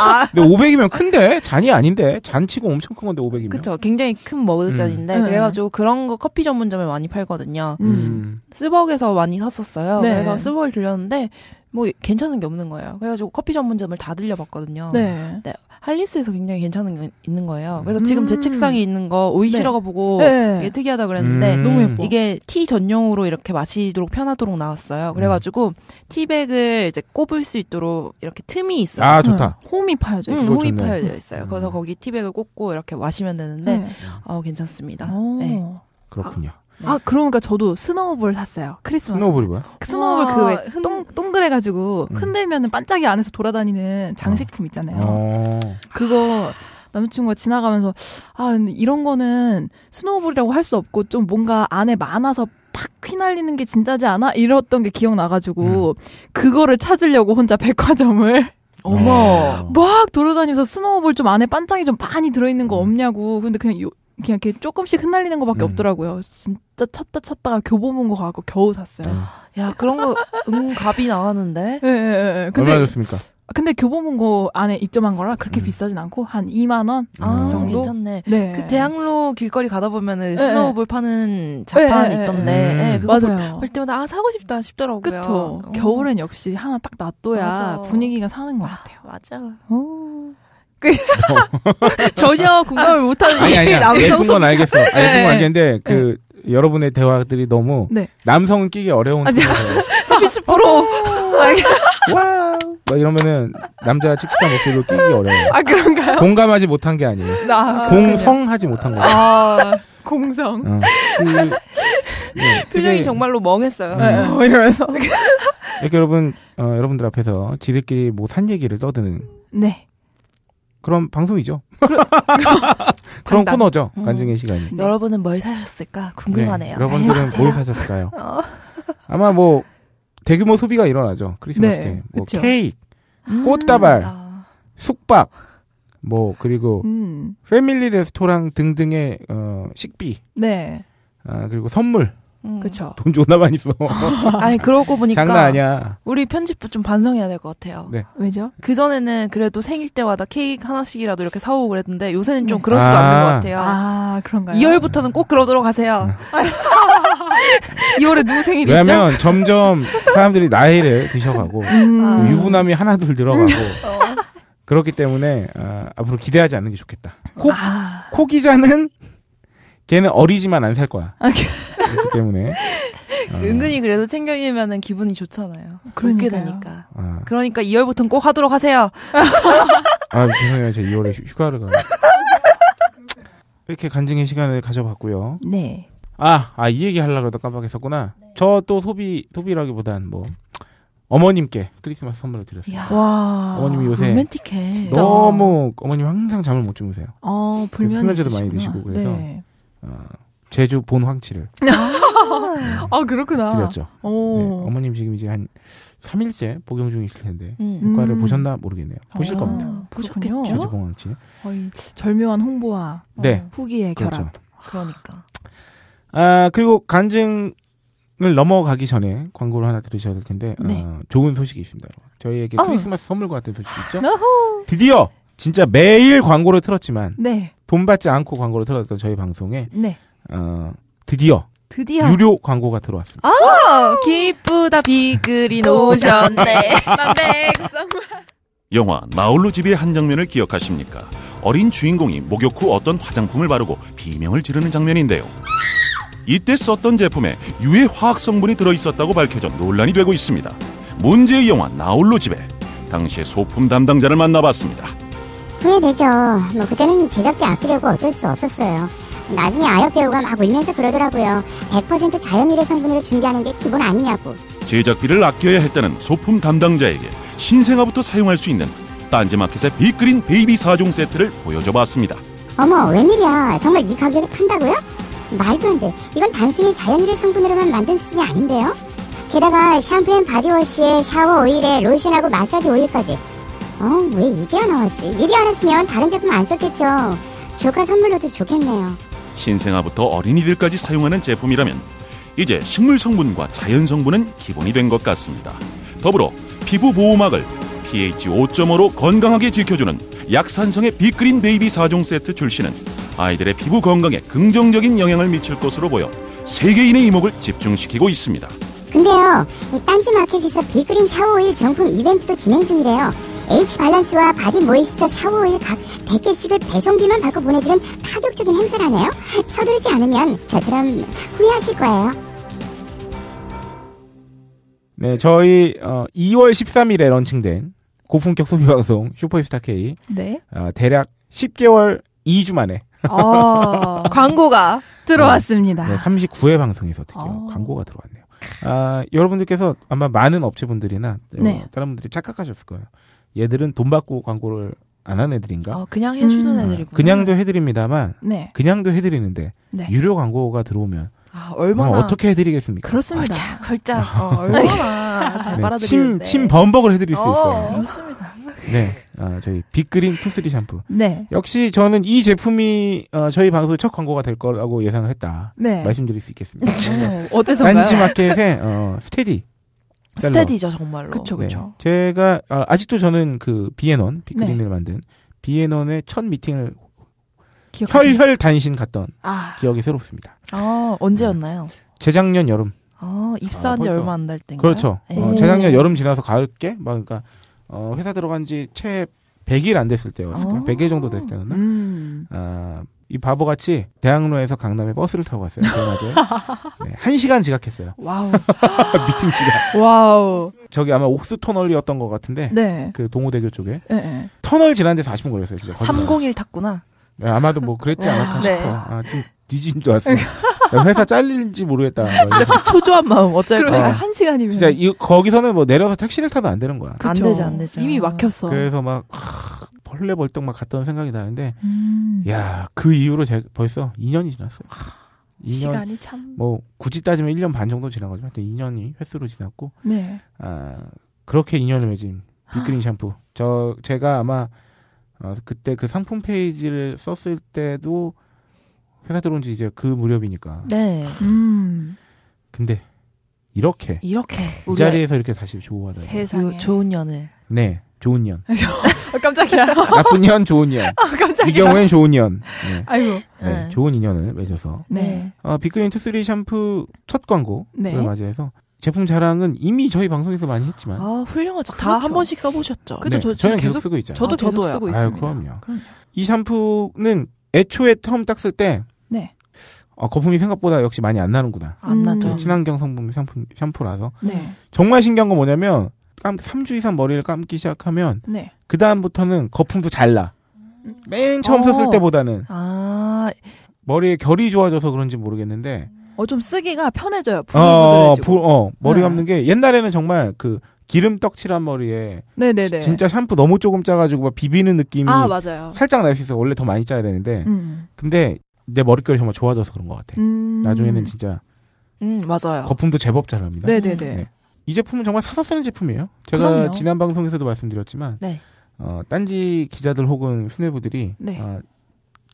B: 아. 근데 500이면 큰데? 잔이 아닌데? 잔 치고 엄청 큰 건데, 500이면.
A: 그쵸. 굉장히 큰 머그잔인데. 음. 그래가지고 그런 거 커피 전문점에 많이 팔거든요. 음. 음. 스벅에서 많이 샀었어요. 그래서 스벅을 들렸는데, 뭐 괜찮은 게 없는 거예요. 그래가지고 커피 전문점을 다 들려봤거든요. 네. 네. 할리스에서 굉장히 괜찮은 게 있는 거예요. 음. 그래서 지금 제 책상에 있는 거 오이시러가 네. 보고 네. 이게 특이하다 그랬는데 음. 너무 예뻐. 이게 티 전용으로 이렇게 마시도록 편하도록 나왔어요. 그래가지고 티백을 이제 꼽을 수 있도록 이렇게 틈이 있어요. 아 좋다. 음. 홈이 파여져 음, 있어요. 홈이 좋네. 파여져 있어요. 그래서 거기 티백을 꽂고 이렇게 마시면 되는데 네. 어 괜찮습니다. 네. 그렇군요. 아. 네. 아 그러니까 저도 스노우볼 샀어요. 크리스마스. 스노우볼이 뭐야? 스노우볼 그왜동 동그래가지고 음. 흔들면은 반짝이 안에서 돌아다니는 장식품 어. 있잖아요. 어. 그거 남자친구가 지나가면서 아 이런 거는 스노우볼이라고 할 수 없고 좀 뭔가 안에 많아서 팍 휘날리는 게 진짜지 않아? 이랬던 게 기억나가지고 음. 그거를 찾으려고 혼자 백화점을 어머 네. 막 돌아다니면서 스노우볼 좀 안에 반짝이 좀 많이 들어있는 거 음. 없냐고 근데 그냥 요, 그냥 이렇게 조금씩 흩날리는 것밖에 음. 없더라고요. 진짜 찾다 찾다가 교보문고 가고 겨우 샀어요. 음. 야 그런 거 응갑이 나왔는데 예, 예, 예. 근데 얼마 줬습니까? 근데 교보문고 안에 입점한 거라 그렇게 음. 비싸진 않고 한 2만 원 아, 정도. 괜찮네. 네. 그 대학로 길거리 가다 보면은 예, 예. 스노우볼 파는 자판 네. 있던데. 네. 네. 그거 맞아요. 볼, 때마다 아 사고 싶다 싶더라고요. 그쵸. 어. 겨울엔 역시 하나 딱 놔둬야 맞아. 분위기가 사는 것 아, 같아요. 아, 맞아. 오. 전혀 공감을 못하는 아니, 아니, 남성 예쁜 건 알겠어. 아, 예쁜 건 네. 알겠는데
B: 그 네. 여러분의 대화들이 너무 네. 남성은 끼기 어려운
A: 소피스 프로 와.
B: 이러면은 남자 칙칙한 목소리로 끼기 아, 어려워요.
A: 아 그런가요?
B: 공감하지 못한 게 아니에요. 아, 공성하지 못한 거예요.
D: 아 공성. 어. 그, 네, 표정이 그게, 정말로 멍했어요. 음. 이러면서.
B: 이렇게 여러분 어, 여러분들 앞에서 지들끼리 뭐 산 얘기를 떠드는 네. 그럼 방송이죠.
A: 그런 코너죠. 간증의 음. 시간이. 네. 여러분은 뭘 사셨을까 궁금하네요. 네, 여러분들은 뭘 사셨을까요? 어.
B: 아마 뭐 대규모 소비가 일어나죠. 크리스마스 네, 때. 뭐 그쵸. 케이크, 음. 꽃다발, 아, 숙박, 뭐 그리고 음. 패밀리 레스토랑 등등의 어, 식비. 네. 아, 그리고 선물. 그렇죠. 돈 존나 많이 써.
C: 아니 그러고
A: 보니까 장난 아니야. 우리 편집부 좀 반성해야 될 것 같아요. 네. 왜죠? 그 전에는 그래도 생일 때마다 케이크 하나씩이라도 이렇게 사오고 그랬는데 요새는 네. 좀그럴수도 아~ 않는 것 같아요. 아 그런가요? 2월부터는 꼭 그러도록 하세요. 2월에 누구 생일이죠? 왜냐면
B: 점점 사람들이 나이를 드셔가고 음. 아. 유부남이 하나둘 들어가고 어. 그렇기 때문에 어, 앞으로 기대하지 않는 게 좋겠다. 코, 아. 코 기자는 걔는 어리지만 안 살 거야. 아, 그- 그렇기 때문에.
A: 은근히 아. 그래도 챙겨주면 기분이 좋잖아요. 그렇게 되니까. 아. 그러니까 2월부터는 꼭 하도록 하세요.
B: 아, 죄송해요. 제가 2월에 휴가를 가요. 이렇게 간증의 시간을 가져봤고요. 네. 아, 아, 이 얘기 하려고 그러다 깜빡했었구나. 네. 저또 소비, 소비라기보단 뭐, 어머님께 크리스마스 선물을 드렸어요. 와. 어머님이 요새 로맨틱해. 너무 어머님 항상 잠을 못 주무세요. 어, 불면 그 수면제도 많이 드시고 그래서 네. 어, 제주 본 황치를
A: 아, 아 그렇구나 드렸죠. 오. 네,
B: 어머님 지금 이제 한 3일째 복용 중이실 텐데 음. 효과를 음. 보셨나 모르겠네요. 보실 아, 겁니다. 보셨군요. 제주 본 황치.
A: 거의 절묘한 홍보와 네. 어, 후기의 그렇죠. 그러니까.
B: 아 그리고 간증 을 넘어가기 전에 광고를 하나 들으셔야 될 텐데 네. 어, 좋은 소식이 있습니다. 저희에게 어. 크리스마스 선물 과 같은 소식이 있죠. 드디어 진짜 매일 광고를 틀었지만 네. 돈 받지 않고 광고를 틀었던 저희 방송에 네. 어, 드디어 드디어 유료 광고가 들어왔습니다.
A: 아, 기쁘다 비글이 오셨네.
D: 영화 나홀로 집의 한 장면을 기억하십니까? 어린 주인공이 목욕 후 어떤 화장품을 바르고 비명을 지르는 장면인데요. 이때 썼던 제품에 유해 화학 성분이 들어 있었다고 밝혀져 논란이 되고 있습니다. 문제의 영화 나홀로 집에 당시의 소품 담당자를 만나봤습니다.
B: 후회되죠. 뭐 그때는 제작비 아끼려고 어쩔 수 없었어요. 나중에 아역 배우가 막 울면서 그러더라고요. 100%자연유래 성분으로 준비하는 게 기본 아니냐고.
D: 제작비를 아껴야 했다는 소품 담당자에게 신생아부터 사용할 수 있는 딴지마켓의 빅그린 베이비 4종 세트를 보여줘봤습니다.
B: 어머 웬일이야 정말 이 가격에 판다고요? 말도 안돼 이건 단순히 자연유래 성분으로만 만든 수준이 아닌데요? 게다가 샴푸 앤 바디워시에 샤워 오일에 로션하고 마사지 오일까지 어? 왜 이제야 나왔지? 미리 알았으면 다른 제품 안 썼겠죠. 조카 선물로도 좋겠네요.
D: 신생아부터 어린이들까지 사용하는 제품이라면 이제 식물 성분과 자연 성분은 기본이 된 것 같습니다. 더불어 피부 보호막을 pH 5.5로 건강하게 지켜주는 약산성의 빅그린 베이비 4종 세트 출시는 아이들의 피부 건강에 긍정적인 영향을 미칠 것으로 보여 세계인의 이목을 집중시키고 있습니다.
B: 근데요, 이 딴지 마켓에서 빅그린 샤워 오일 정품 이벤트도 진행 중이래요. H 발란스와 바디 모이스처 샤워 오일 각 100개씩을 배송비만 받고 보내주는 파격적인 행사라네요. 서두르지 않으면 저처럼 후회하실 거예요. 네, 저희 2월 어, 13일에 런칭된 고품격 소비 방송 슈퍼스타 히 K. 네. 어, 대략 10개월 2주 만에
A: 어, 광고가 들어왔습니다. 네,
B: 39회 방송에서 드디어 어. 광고가 들어왔네요. 아, 여러분들께서 아마 많은 업체분들이나 어, 네. 다른 분들이 착각하셨을 거예요. 얘들은 돈 받고 광고를 안 한 애들인가? 어,
A: 그냥 해주는 음. 애들이고 그냥도
B: 해드립니다만 네. 그냥도 해드리는데 네. 유료 광고가 들어오면
A: 아, 얼마나 어, 떻게 해드리겠습니까? 그렇습니다. 걸짝, 아, 걸짝 어, 네. 얼마나 네. 잘 빨아드리는데 침, 침 범벅을 해드릴 수 어, 있어요. 그렇습니다.
B: 네, 어, 저희 빅그린 투쓰리 샴푸. 네. 역시 저는 이 제품이 어, 저희 방송 첫 광고가 될 거라고 예상을 했다. 네. 말씀드릴 수 있겠습니다. 어, 어째서가요? 딴지마켓의 어, 스테디 스테디죠 정말로. 그렇죠, 그렇죠. 네. 제가 아, 직도 저는 그비엔원 비크린을 네. 만든 비엔원의첫 미팅을 혈혈 단신 갔던 아. 기억이 새롭습니다.
A: 아 언제였나요? 네.
B: 재작년 여름.
A: 아 입사한 아, 지 아, 얼마 안 될 때. 그렇죠. 어,
B: 예. 재작년 여름 지나서 가을께 막 그러니까 어, 회사 들어간 지 채 100일 안 됐을 때였어요. 100일 아. 정도 됐을 때였나?
C: 음.
B: 아이 바보같이 대학로에서 강남에 버스를 타고 갔어요. 대낮에. 네, 한 시간 지각했어요. 와우. 미팅 시간. 와우. 저기 아마 옥스 터널이었던 것 같은데. 네. 그 동호대교 쪽에. 네, 터널 지난 데 40분 걸렸어요, 진짜. 301 탔구나. 네, 아마도 뭐 그랬지 않을까 네. 싶어요. 아, 좀 뒤진 줄 알았어. 회사 잘릴지 모르겠다. 진짜 그
A: 초조한 마음 어쩔 그러니까 거야. 그러니까 한 시간이면. 진짜
B: 이, 거기서는 뭐 내려서 택시를 타도 안 되는 거야. 그쵸. 안
A: 되죠, 안 되죠. 이미 막혔어. 그래서
B: 막 벌레 벌떡 막 갔던 생각이 나는데, 음. 야, 그 이후로 제, 벌써 2년이 지났어요. 2년, 시간이 참. 뭐 굳이 따지면 1년 반 정도 지난 거지만, 또 2년이 횟수로 지났고, 네. 아 그렇게 2년을 맺은 빅그린 샴푸. 저 제가 아마 어, 그때 그 상품 페이지를 썼을 때도 회사 들어온 지 이제 그 무렵이니까.
A: 네. 음.
B: 근데 이렇게 이렇게 이 자리에서 이렇게 다시 좋아하다. 세상에
A: 요, 좋은 년을
B: 네, 좋은 년.
A: 어, 깜짝이야. 나쁜 연, 좋은 년. 아, 깜짝이야. 이 경우엔 좋은 년. 네. 아이고. 네,
B: 네. 좋은 인연을 맺어서. 네. 어, 비그린 투쓰리 샴푸 첫 광고를 네. 맞이해서 제품 자랑은 이미 저희 방송에서 많이 했지만.
A: 아, 훌륭하죠. 그렇죠. 다 한 번씩 써보셨죠. 그죠. 네, 저, 저는 계속, 계속, 쓰고 있잖아요. 저도 아, 저도 쓰고 있습니유 그럼요. 그럼요.
B: 이 샴푸는 애초에 처음 닦을 때 어, 거품이 생각보다 역시 많이 안 나는구나. 안 음. 나죠. 친환경 성분 샴푸, 샴푸라서. 네. 정말 신기한 건 뭐냐면, 감, 3주 이상 머리를 감기 시작하면, 네. 그다음부터는 거품도 잘 나.
A: 맨 처음 어. 썼을 때보다는. 아.
B: 머리에 결이 좋아져서 그런지 모르겠는데.
A: 어, 좀 쓰기가 편해져요. 어, 부들부
B: 어, 머리 네. 감는 게, 옛날에는 정말 그, 기름 떡칠한 머리에 네네네. 진짜 샴푸 너무 조금 짜가지고 막 비비는 느낌이 아, 맞아요. 살짝 날 수 있어요. 원래 더 많이 짜야 되는데 음. 근데 내 머릿결이 정말 좋아져서 그런 것 같아. 음. 나중에는 진짜
A: 음, 맞아요.
B: 거품도 제법 잘합니다. 네네네. 네. 이 제품은 정말 사서 쓰는 제품이에요. 제가 그럼요. 지난 방송에서도 말씀드렸지만 네. 어, 딴지 기자들 혹은 수뇌부들이 네. 어, 아,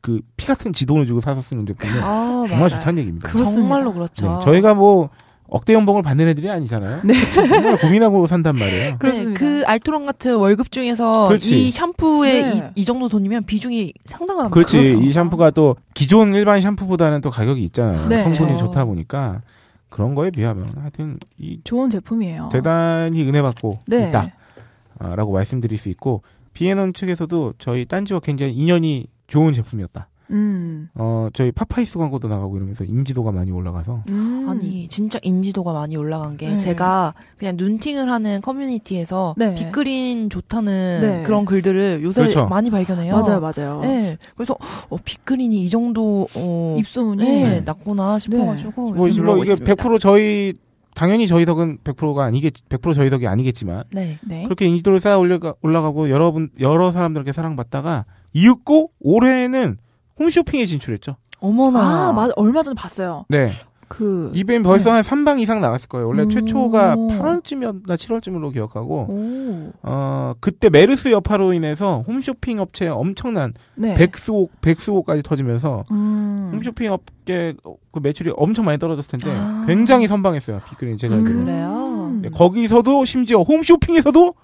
B: 그피 같은 지돈을 주고 사서 쓰는 제품은 아, 정말 맞아요. 좋다는 얘기입니다. 그렇습니다. 정말로 그렇죠. 네, 저희가 뭐 억대 연봉을 받는 애들이 아니잖아요. 네. 정말 고민하고 산단 말이에요.
A: 그래서 네, 그 알토론 같은 월급 중에서 그렇지. 이샴푸에 네. 이, 이, 정도 돈이면 비중이 상당하다. 그렇지. 그렇습니다. 이
B: 샴푸가 또 기존 일반 샴푸보다는 또 가격이 있잖아요. 네. 성분이 네. 좋다 보니까 그런 거에 비하면 하여튼 이
A: 좋은 제품이에요.
B: 대단히 은혜 받고 네. 있다라고 아, 말씀드릴 수 있고 비에논 측에서도 저희 딴지와 굉장히 인연이 좋은 제품이었다. 음. 어, 저희 파파이스 광고도 나가고 이러면서 인지도가 많이 올라가서.
A: 음. 아니, 진짜 인지도가 많이 올라간 게 네. 제가 그냥 눈팅을 하는 커뮤니티에서 네. 빅그린 좋다는 네. 그런 글들을 요새 그렇죠. 많이 발견해요. 맞아요, 맞아요. 네. 그래서 어, 빅그린이 이 정도 어, 입소문이 네, 네. 났구나 네. 싶어가지고. 뭐, 뭐 이게 있습니다.
B: 100% 저희 당연히 저희 덕은 100%가 아니겠 100% 저희 덕이 아니겠지만 네, 네. 그렇게 인지도를 쌓아 올려가, 라가고 여러분 여러 사람들에게 사랑받다가 이윽고 올해는 에 홈쇼핑에 진출했죠.
A: 어머나. 아, 맞, 얼마 전에 봤어요. 네. 그 이벤 벌써 네. 한
B: 3방 이상 나갔을 거예요. 원래 최초가 8월쯤이었나 7월쯤으로 기억하고 어 그때 메르스 여파로 인해서 홈쇼핑 업체에 엄청난 네. 백수호 백수호까지 터지면서 음. 홈쇼핑 업계 그 매출이 엄청 많이 떨어졌을 텐데 아. 굉장히 선방했어요. 빅그린 제가 음, 그래요. 네, 거기서도 심지어 홈쇼핑에서도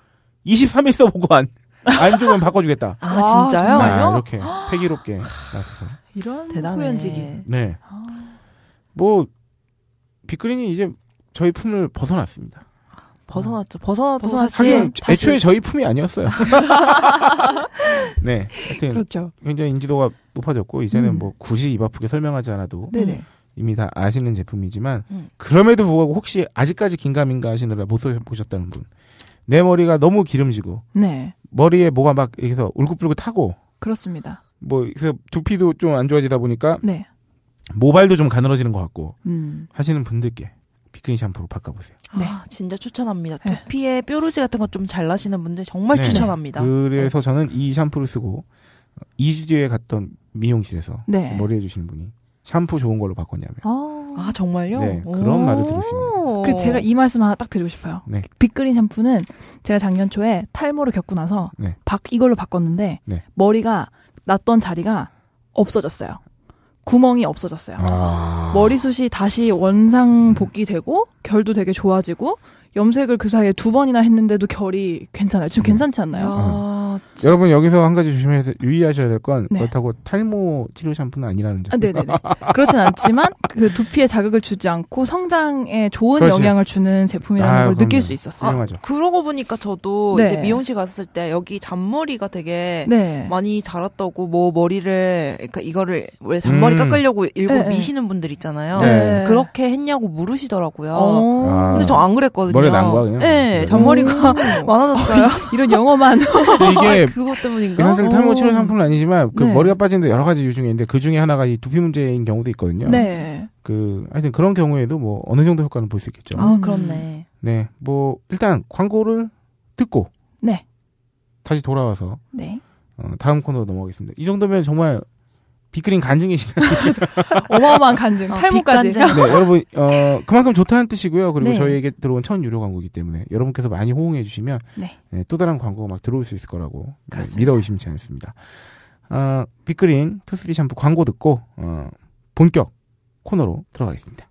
B: 23일 써보고 한. 안 좋으면 바꿔주겠다. 아, 아 진짜요? 아, 이렇게 패기롭게 아, 나서
A: 이런 대단해. 연지기
B: 네. 아. 뭐비그린이 이제 저희 품을 벗어났습니다.
A: 벗어났죠. 벗어났죠. 벗어났지. 애초에 저희 품이
B: 아니었어요. 네. 하여튼 그렇죠. 굉장히 인지도가 높아졌고 이제는 음. 뭐 굳이 입 아프게 설명하지 않아도 네네. 이미 다 아시는 제품이지만 음. 그럼에도 불구하고 혹시 아직까지 긴가민가 하시느라 못 써보셨다는 분. 내 머리가 너무 기름지고 네. 머리에 뭐가 막 이렇게서 울긋불긋 하고
A: 그렇습니다.
B: 뭐 두피도 좀 안 좋아지다 보니까 네. 모발도 좀 가늘어지는 것 같고 음. 하시는 분들께 비크니 샴푸로 바꿔보세요.
A: 네, 아, 진짜 추천합니다. 네. 두피에 뾰루지 같은 거 좀잘라시는 분들 정말 네. 추천합니다.
B: 그래서 네. 저는 이 샴푸를 쓰고 2주 뒤에 갔던 미용실에서 네. 머리 해주시는 분이 샴푸 좋은 걸로 바꿨냐면
A: 아. 아 정말요? 네, 그런 말을 들었습니다. 그 제가 이 말씀 하나 딱 드리고 싶어요. 네. 빅그린 샴푸는 제가 작년 초에 탈모를 겪고 나서 네. 바, 이걸로 바꿨는데 네. 머리가 났던 자리가 없어졌어요. 구멍이 없어졌어요. 아~ 머리숱이 다시 원상 복귀되고 결도 되게 좋아지고 염색을 그 사이에 두 번이나 했는데도 결이 괜찮아요. 지금 네. 괜찮지 않나요? 아, 아.
B: 여러분 여기서 한 가지 조심해서 유의하셔야 될건 네. 그렇다고 탈모 치료 샴푸는 아니라는 점. 아, 네네
A: 그렇진 않지만 그 두피에 자극을 주지 않고 성장에 좋은 그렇지. 영향을 주는 제품이라는 걸 그럼요. 느낄 수 있었어요. 아, 그러고 보니까 저도 네. 이제 미용실 갔을 때 여기 잔머리가 되게 네. 많이 자랐다고 뭐 머리를 그러니까 이거를 왜 잔머리 음. 깎으려고 일부 네, 네. 미시는 분들 있잖아요. 그렇게 했냐고 물으시더라고요. 어. 아. 근데 저 안 그랬거든요. 전머리가 난 거야 그냥. 네, 전머리가 아, 음. 많아졌어요. 이런 영어만. 아, 이게 그것 때문인가? 사실 탈모
B: 치료 어. 상품은 아니지만 그 네. 머리가 빠지는 데 여러 가지 이유 중에 있는데 그 중에 하나가 이 두피 문제인 경우도 있거든요. 네. 그 하여튼 그런 경우에도 뭐 어느 정도 효과는 볼 수 있겠죠. 아 그렇네. 네, 뭐 일단 광고를 듣고 네 다시 돌아와서 네. 어, 다음 코너로 넘어가겠습니다. 이 정도면 정말 비그린간증이 시간.
C: 어마어마한 간증. 어,
A: 탈모까지. 네, 여러분,
B: 어, 그만큼 좋다는 뜻이고요. 그리고 네. 저희에게 들어온 첫 유료 광고이기 때문에 여러분께서 많이 호응해 주시면 네. 네, 또 다른 광고가 막 들어올 수 있을 거라고 네, 믿어 의심치 않습니다. 어, 빅그린 투쓰리 샴푸 광고 듣고 어, 본격 코너로 들어가겠습니다.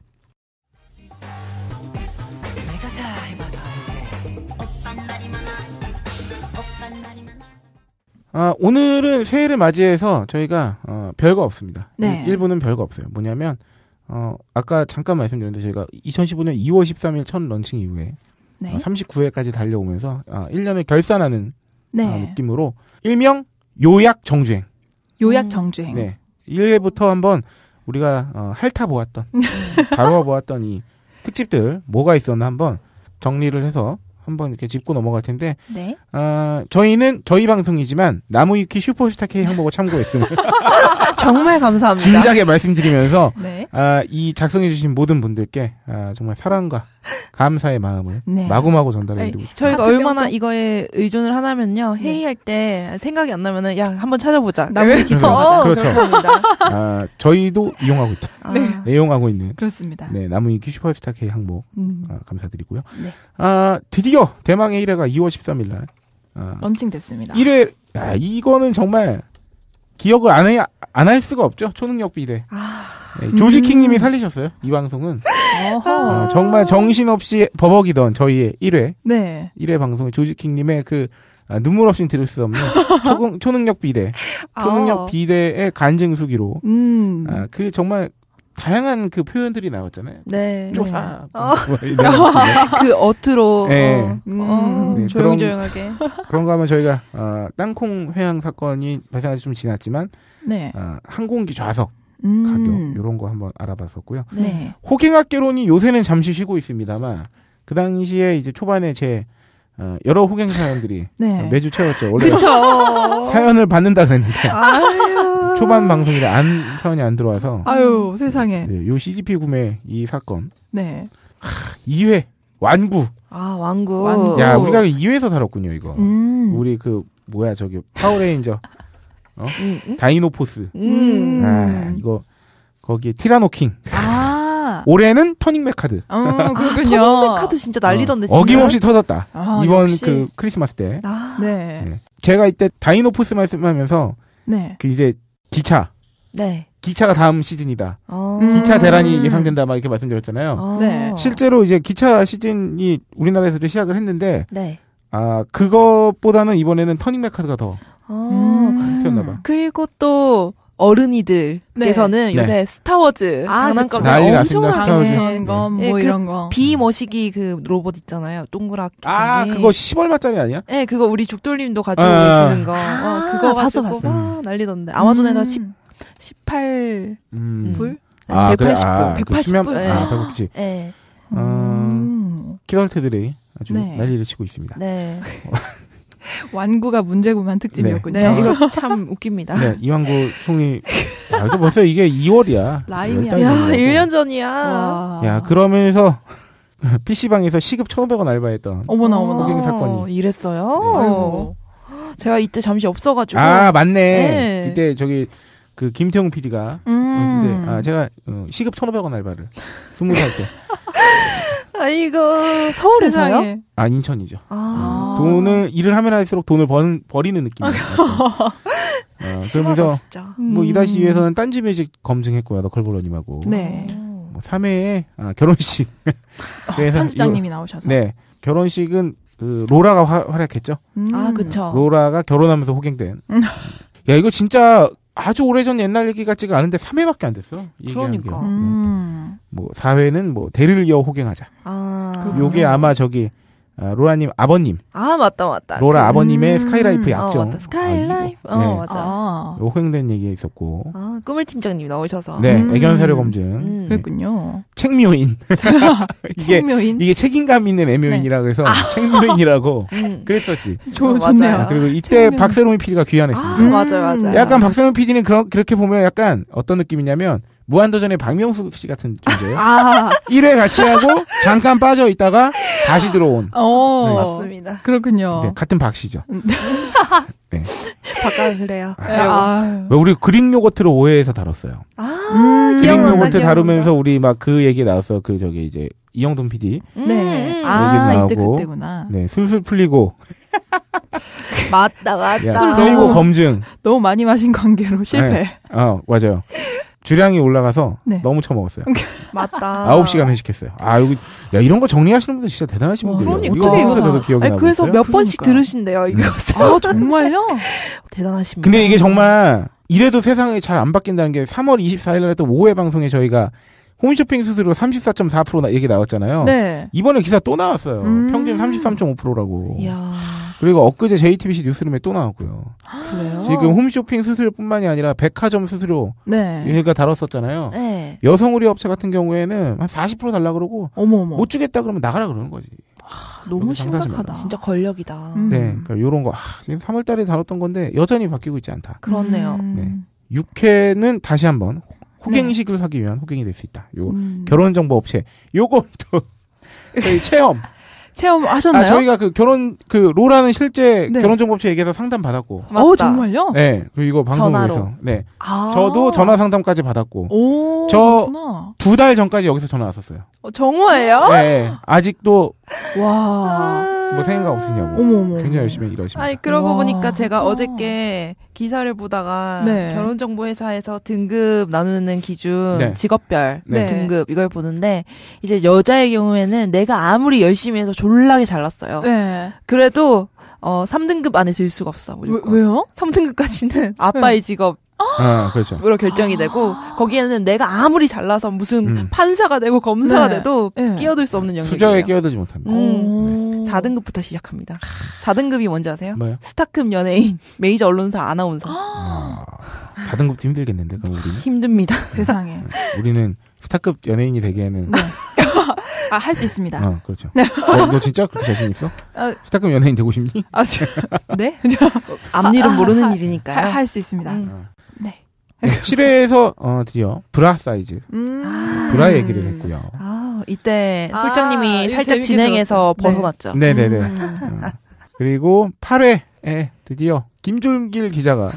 B: 아, 오늘은 새해를 맞이해서 저희가 어, 별거 없습니다. 네. 1부는 별거 없어요. 뭐냐면 어, 아까 잠깐 말씀드렸는데 저희가 2015년 2월 13일 첫 런칭 이후에 네. 어, 39회까지 달려오면서 아, 1년을 결산하는 네. 아, 느낌으로 일명 요약 정주행.
A: 요약 음. 정주행. 네.
B: 1회부터 한번 우리가 어, 핥아 보았던, 다루어 보았던 이 특집들 뭐가 있었나 한번 정리를 해서 한번 이렇게 짚고 넘어갈 텐데 네. 어, 저희는 저희 방송이지만 나무위키 슈퍼스타 K 항목을 참고했습니다.
A: 정말 감사합니다. 진작에
B: 말씀드리면서 네. 어, 이 작성해주신 모든 분들께 어, 정말 사랑과 감사의 마음을 네. 마구마구 전달해드리고
A: 싶습니다. 저희가 얼마나 이거에 의존을 하냐면요 네. 회의할 때 생각이 안 나면은 야 한번 찾아보자. 나무위키 어, 그렇죠.
B: 아, 저희도 이용하고 있다. 아. 이용하고 네. 있는 그렇습니다. 네 나무위키 슈퍼스타 K 항목 음. 아, 감사드리고요. 네. 아 드디어 드디어 그렇죠. 대망의 1회가 2월 13일 날 아.
A: 런칭됐습니다.
B: 1회 야, 이거는 정말 기억을 안 할 수가 없죠. 초능력 비대. 아... 네, 조지킹님이 음. 살리셨어요. 이 방송은 어, 정말 정신없이 버벅이던 저희의 1회 네. 1회 방송 조지킹님의 그 아, 눈물 없이 들을 수 없는 초능, 력 비대, 아. 초능력 비대의 간증 수기로 음. 아, 그 정말 다양한 그 표현들이 나왔잖아요.
A: 네. 쪼사. 네. 뭐 어. 그 어투로. 네. 어. 음. 어. 네. 조용조용하게.
B: 그런, 거 하면 저희가 어, 땅콩 회항 사건이 발생한 지좀 지났지만 네. 어, 항공기 좌석 음. 가격 이런 거 한번 알아봤었고요. 네. 호갱학개론이 요새는 잠시 쉬고 있습니다만 그 당시에 이제 초반에 제 어, 여러 호갱 사연들이 네. 매주 채웠죠. 원래 사연을 받는다 그랬는데. 초반 방송이라 안 사연이 안 들어와서 아유 세상에 네, 요 CDP 구매 이 사건
A: 네 하,
B: 2회 완구
A: 아 완구,
B: 야 우리가 2회에서 다뤘군요 이거 음. 우리 그 뭐야 저기 파워레인저 어? 음, 음. 다이노포스 음. 아 이거 거기에 티라노킹 아 올해는 터닝백 카드. 어, 그렇군요.
A: 터닝백 카드 진짜 난리던데. 어, 어김없이 터졌다. 아, 이번 역시. 그
B: 크리스마스 때. 아. 네. 네. 제가 이때 다이노포스 말씀하면서 네. 그 이제 기차. 네. 기차가 다음 시즌이다. 어... 기차 대란이 예상된다 막 이렇게 말씀드렸잖아요. 어... 네. 실제로 이제 기차 시즌이 우리나라에서도 시작을 했는데 네. 아 그것보다는 이번에는 터닝 메카드가 더 튀었나봐.
A: 어... 음, 그리고 또 어른이들께서는 네. 요새 네. 스타워즈 아, 장난감 엄청나게 그런 거, 네. 뭐 네. 그 이런 거. 그 비머시기 그 로봇 있잖아요. 동그랗게. 아, 전 그거
B: 10얼마짜리 아니야?
A: 네, 그거 우리 죽돌님도 가지고 아. 계시는 거. 아, 어, 그거 봤어, 가고 봤어. 막 난리던데. 아마존에서 음. 10, 1 8 음. 음. 아, 180불. 아, 180불. 그 네. 아, 배고프지. 네.
B: 음. 어, 키덜트들이 아주 네. 난리를 치고 있습니다. 네. 어.
A: 완구가 문제구만 특집이었군요. 네, 아, 이거 참 웃깁니다. 네,
B: 이완구 총리. 야, 이거 벌써 이게 2월이야. 라임이야. 야,
A: 1년 전이야. 와. 야,
B: 그러면서 PC방에서 시급 1,500원 알바했던
A: 어머나 어머나 고객 사건이 이랬어요. 네. 제가 이때 잠시 없어가지고 아 맞네 네.
B: 이때 저기 그 김태용 PD가 음. 근아 제가 어, 시급 1,500원 알바를 스무 살 때.
A: 아이고 서울에서요?
B: 아 인천이죠. 아. 돈을 일을 하면 할수록 돈을 번, 버리는 느낌이에요. 어, 그러면서 뭐 음. 이다시 위해서는 딴지 뮤직 검증했고요. 너컬브로님하고. 네. 뭐 3회에 아, 결혼식. 편집장님이 어, 이 나오셔서. 네. 결혼식은 그 로라가 화, 활약했죠.
A: 음. 아, 그쵸.
B: 로라가 결혼하면서 호갱된. 음. 야, 이거 진짜 아주 오래전 옛날 얘기 같지가 않은데 3회밖에 안 됐어. 그러니까.
C: 네. 음.
B: 네. 뭐 4회는 뭐 대를 이어 호갱하자. 아. 요게 아마 저기 아, 로라님 아버님. 아 맞다 맞다. 로라 그, 아버님의 음, 스카이라이프 약정. 어, 맞다. 스카이라이프. 아, 어 네. 맞아. 아. 호행된 얘기 있었고. 아
A: 꿈을 팀장님 이 나오셔서. 네 음.
B: 애견사료 검증.
A: 음. 그랬군요.
B: 책묘인. 이게, 책묘인.
A: 이게 책임감
B: 있는 애묘인이라 네. 그래서 아. 책묘인이라고 음. 그랬었지. 좋, 어, 좋네요. 아, 그리고 이때 박세롬이 PD가 귀환했습니다. 아, 맞아 맞아. 약간 박세롬 PD는 그런 그렇게 보면 약간 어떤 느낌이냐면 무한도전의 박명수 씨 같은 존재예요. 아. 1회 같이 하고 잠깐 빠져 있다가 다시 들어온. 어, 네. 맞습니다.
A: 그렇군요. 네, 같은 박 씨죠. 음. 네. 바꿔 그래요. 아. 네, 아.
B: 우리 그릭 요거트를 오해해서 다뤘어요. 아,
A: 음, 그릭 요거트 다루면서
B: 우리 막 그 얘기 나왔어. 그 저기 이제 이영돈 PD. 음, 네. 네. 아, 나오고. 이때 그때구나. 네, 술술 풀리고.
A: 맞다, 맞다. 야, 술 너무 검증. 너무 많이 마신 관계로 실패. 네.
B: 어, 맞아요. 주량이 올라가서 네. 너무 처먹었어요.
A: 맞다.
B: 9시간 회식했어요. 아, 이거, 야, 이런 거 정리하시는 분들 진짜 대단하신 분들이에요. 어떻게 이거 저도 기억이 아니, 그래서 몇
A: 번씩 그러니까. 들으신대요, 이거. 음. 아, 정말요? 대단하십니 근데 이게
B: 정말 이래도 세상이 잘 안 바뀐다는 게 3월 24일 날또던 오후에 방송에 저희가 홈쇼핑 수수료 34.4%나 얘기 나왔잖아요. 네. 이번에 기사 또 나왔어요. 음. 평균 33.5%라고. 이야. 그리고 엊그제 JTBC 뉴스룸에 또 나왔고요. 그래요? 지금 홈쇼핑 수수료뿐만이 아니라 백화점 수수료 네. 얘가 다뤘었잖아요. 네. 여성 의류 업체 같은 경우에는 한 40% 달라 그러고 어머어머. 못 주겠다 그러면 나가라 그러는 거지.
A: 아, 너무 심각하다. 진짜 권력이다. 네. 음. 네,
B: 그러니까 이런 거 아, 3월달에 다뤘던 건데 여전히 바뀌고 있지 않다. 그렇네요. 네. 음. 네. 6회는 다시 한번 호갱식을 네. 하기 위한 호갱이 될 수 있다. 요 음. 결혼 정보 업체 요것도 체험
A: 체험 아, 하셨나요? 아, 저희가
B: 그 결혼 그 로라는 실제 네. 결혼 정보 업체 얘기해서 상담 받았고. 어 정말요? 네 그리고 이거 방송에서 네아 저도 전화 상담까지 받았고.
A: 저두
B: 달 전까지 여기서 전화 왔었어요.
A: 어, 정말요?
B: 네 아직도
A: 와. 아.
B: 뭐 생각 없으냐고. 어머머. 굉장히 열심히 일하십니다.
A: 아니 그러고 와. 보니까 제가 어저께 기사를 보다가 네. 결혼정보회사에서 등급 나누는 기준 네. 직업별 네. 네. 등급 이걸 보는데 이제 여자의 경우에는 내가 아무리 열심히 해서 졸라게 잘났어요. 네. 그래도 어 3등급 안에 들 수가 없어. 무 왜, 요 3등급까지는 아빠의 직업
B: 어, 아, 그렇죠.
A: 으로 결정이 되고 거기에는 내가 아무리 잘나서 무슨 음. 판사가 되고 검사가 네. 돼도 네. 끼어들 수 없는 영역이에 수저에 끼어들지 못합니다. 음. 4등급부터 음. 시작합니다. 4등급이 뭔지 아세요? 뭐요? 스타급 연예인, 메이저 언론사, 아나운서. 아,
B: 4등급도 아, 힘들겠는데 그럼 우리
A: 힘듭니다. 세상에.
B: 우리는 스타급 연예인이 되기에는 네.
A: 아, 할 수 있습니다. 어, 그렇죠. 네. 어, 너, 너,
B: 진짜 그렇게 자신 있어? 아, 스타급 연예인 되고 싶니? 아, 저,
A: 네? 저, 아, 앞일은 아, 모르는 아, 일이니까요. 할 수 있습니다. 음. 어. 네.
B: 7회에서 어, 드디어 브라 사이즈 음~ 브라 얘기를 했고요.
A: 아, 이때 아, 홀장님이 아, 살짝 진행해서 들 네. 벗어났죠. 네, 네, 네. 음. 어.
B: 그리고 8회에 드디어 김준길 기자가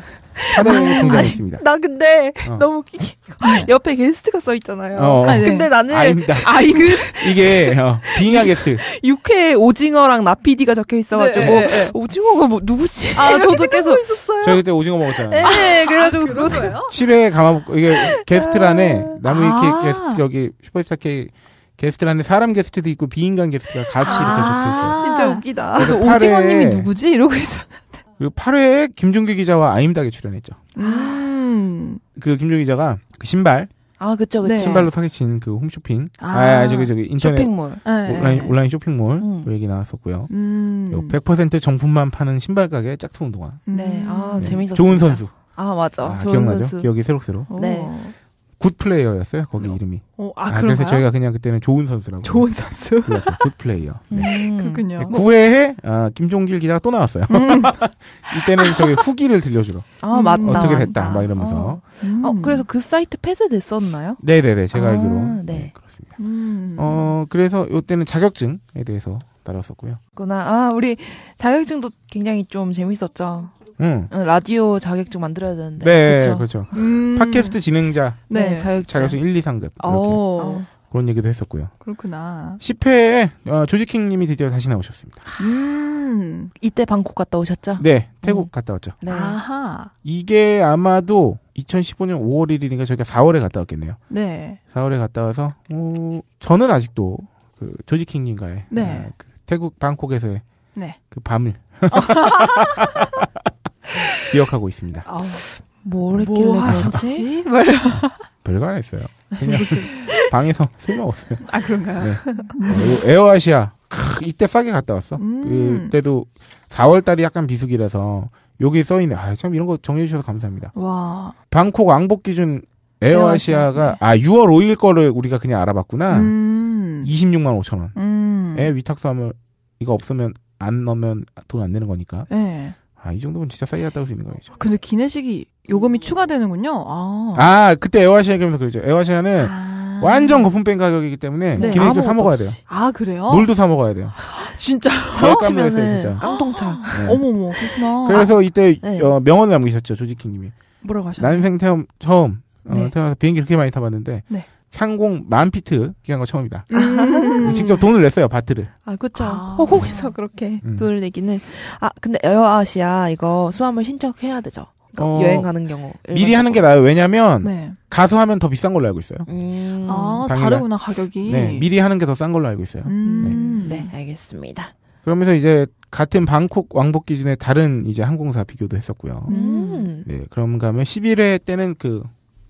B: 사례 등장했습니다나
A: 네. 근데 어. 너무 웃기게 네. 옆에 게스트가 써 있잖아요. 어, 어. 아, 네. 근데 나는 아닙니다. 아이 그
B: 이게 어, 빙하 게스트.
A: 6회 오징어랑 나피디가 적혀 있어가지고 네, 네, 네, 오징어가 뭐 누구지? 아 저도 계속 있었어요.
B: 저희 그때 오징어 먹었잖아요.
A: 네, 아, 그래가지고 아, 그러세요?
B: 7회 감아 이게 게스트란에 아. 나무위키 아. 게스트 저기 슈퍼스타 K 게스트란에 사람 게스트도 있고 비인간 게스트가 같이 아~ 이렇게 적혀 있어요. 아.
A: 진짜 웃기다. 그래서 오징어님이 누구지 이러고 있어.
B: 그리고 8회에 김종규 기자와 아임닭에 출연했죠.
A: 음.
B: 그 김종규 기자가 그 신발 아, 그쵸, 그쵸. 네. 신발로 사기친 그 홈쇼핑. 아, 아, 아 저기, 저기, 인터넷. 쇼핑몰. 네. 온라인, 온라인 쇼핑몰. 음. 그 얘기 나왔었고요. 음. 100% 정품만 파는 신발가게 짝퉁 운동화. 네,
A: 아, 네. 재밌었어요. 좋은 선수. 아, 맞아. 아, 기억나죠? 선수. 기억이 새록새록. 네. 오. 네.
B: 굿 플레이어였어요 거기 어. 이름이. 어, 아, 아 그래서 저희가 그냥 그때는 좋은 선수라고. 좋은 선수. 굿 플레이어.
A: 네. 음, 그렇군요. 9회에
B: 아, 김종길 기자가 또 나왔어요. 음. 이때는 저기 후기를 들려주러. 아 음. 맞다. 어떻게 됐다 맞다. 막 이러면서. 어.
A: 음. 어. 그래서 그 사이트 폐쇄됐었나요? 네네네 제가 아, 알기로. 네. 네 그렇습니다. 음.
B: 어 그래서 이때는 자격증에 대해서 다뤘었고요.
A: 구나. 아 우리 자격증도 굉장히 좀 재밌었죠. 음. 어, 라디오 자격증 만들어야 되는데. 네, 그렇죠
B: 음. 팟캐스트 진행자.
A: 네, 네. 자격증. 자격증 1, 2, 3급. 이렇게. 어.
B: 그런 얘기도 했었고요.
A: 그렇구나.
B: 10회에 어, 조지킹님이 드디어 다시 나오셨습니다.
A: 음. 이때 방콕 갔다 오셨죠? 네, 음. 태국 음. 갔다 왔죠. 네. 아하.
B: 이게 아마도 2015년 5월 1일인가 저희가 4월에 갔다 왔겠네요. 네. 4월에 갔다 와서 어, 저는 아직도 그 조지킹님과의 네. 어, 그 태국 방콕에서의 네. 그 밤을 기억하고 있습니다.
C: 아,
A: 뭘 뭐 했길래 하셨지?
B: 별거 안 했어요. 그냥 방에서 술 먹었어요. 아 그런가요? 네. 음. 에어아시아 크, 이때 싸게 갔다 왔어. 음. 그때도 4월 달이 약간 비수기라서 여기 써 있네. 아, 참 이런 거 정해 주셔서 감사합니다. 와. 방콕 왕복 기준 에어아시아가 에어아시아. 아 6월 5일 거를 우리가 그냥 알아봤구나. 음. 26만 5천 원에 음. 위탁 사물 이거 없으면 안 넣으면 돈 안 내는 거니까. 네. 아, 이 정도면 진짜 싸이였다고 수 있는 거죠. 어,
A: 근데 기내식이 요금이 음. 추가되는군요. 아.
B: 아, 그때 에어아시아 얘기면서 그러죠. 에어아시아는 아... 완전 거품뺀 가격이기 때문에 네. 기내식도 사 먹어야 돼요. 아, 그래요? 물도 사 먹어야 돼요. 진짜.
A: 자업치면은 네, 깡통차. 아. 네. 어머머, 그렇구나. 그래서
B: 아. 이때 네. 어, 명언을 남기셨죠, 조지킹 님이. 뭐라고 하셨나 난생 태음, 처음 어, 네. 태어나서 비행기 그렇게 많이 타봤는데 네. 상공 만 피트 기간거 처음이다. 음. 음. 직접 돈을 냈어요 바트를.
A: 아 그렇죠. 아. 호공에서 그렇게 음. 돈을 내기는. 아 근데 에어아시아 이거 수화물 신청해야 되죠.
B: 그러니까 어, 여행 가는 경우 미리 하는 게 나아요. 왜냐하면 네. 가서 하면 더 비싼 걸로 알고 있어요. 음. 아 다르구나 가격이. 네 미리 하는 게 더 싼 걸로 알고 있어요.
A: 음. 네. 네 알겠습니다.
B: 그러면서 이제 같은 방콕 왕복 기준의 다른 이제 항공사 비교도 했었고요. 음. 네, 그런 가면 11회 때는 그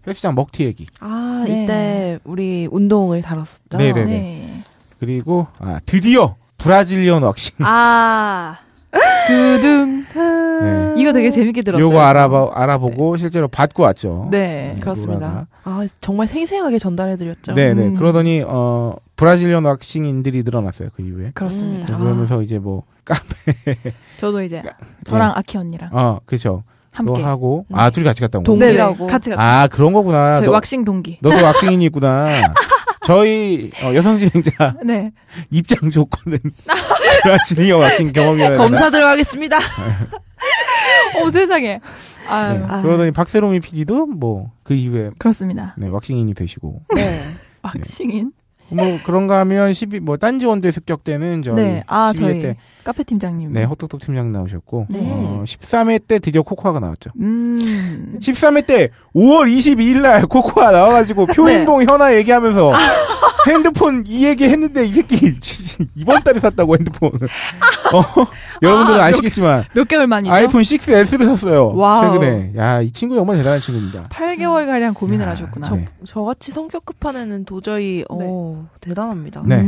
B: 헬스장 먹튀 얘기.
A: 아, 네. 이때 우리 운동을 다뤘었죠. 네네네. 네.
B: 그리고 아, 드디어 브라질리언 왁싱. 아.
A: 두둥. 네. 이거 되게 재밌게 들었어요. 요거 알아보,
B: 알아보고 네. 실제로 받고 왔죠. 네, 네 그렇습니다.
A: 아, 정말 생생하게 전달해드렸죠. 네네. 네. 음.
B: 그러더니, 어, 브라질리언 왁싱인들이 늘어났어요, 그 이후에. 그렇습니다. 음. 그러면서 아. 이제 뭐, 카페.
A: 저도 이제, 네. 저랑 아키 언니랑.
B: 어, 그죠. 함께. 하고 음. 아 둘이 같이 갔다 온 거야. 동기라고 같이 갔다. 아 그런 거구나. 저희 너, 왁싱 동기. 너도 그 왁싱인이 있구나. 저희 어, 여성 진행자 네. 입장 조건은 그런 진이어 왁싱 경험이어야 검사
A: 들어가겠습니다. 오 세상에. 아 네. 아 그러더니
B: 박세롬이 PD도 뭐 그 이후에 그렇습니다. 네 왁싱인이 되시고. 네. 네.
A: 왁싱인.
B: 뭐 그런가 하면 12, 뭐딴지원도에습격되는 저희 네. 아, 저1때
A: 카페 팀장님. 네,
B: 호떡톡 팀장 나오셨고 네. 어, 13회 때 드디어 코코아가 나왔죠. 음. 13회 때 5월 22일 날 코코아 나와 가지고 네. 표인봉 네. 현아 얘기하면서 핸드폰 이 얘기 했는데 이 새끼 이번 달에 샀다고 핸드폰 어, 아, 여러분들은 아, 시겠지만 몇, 몇, 개월 만이죠? 아이폰 6S를 샀어요. 와 최근에. 야, 이 친구 정말 대단한 친구입니다.
A: 8개월 가량 고민을 야, 하셨구나. 저, 네. 저같이 성격 급한 애는 도저히 네. 어. 대단합니다. 네. 음.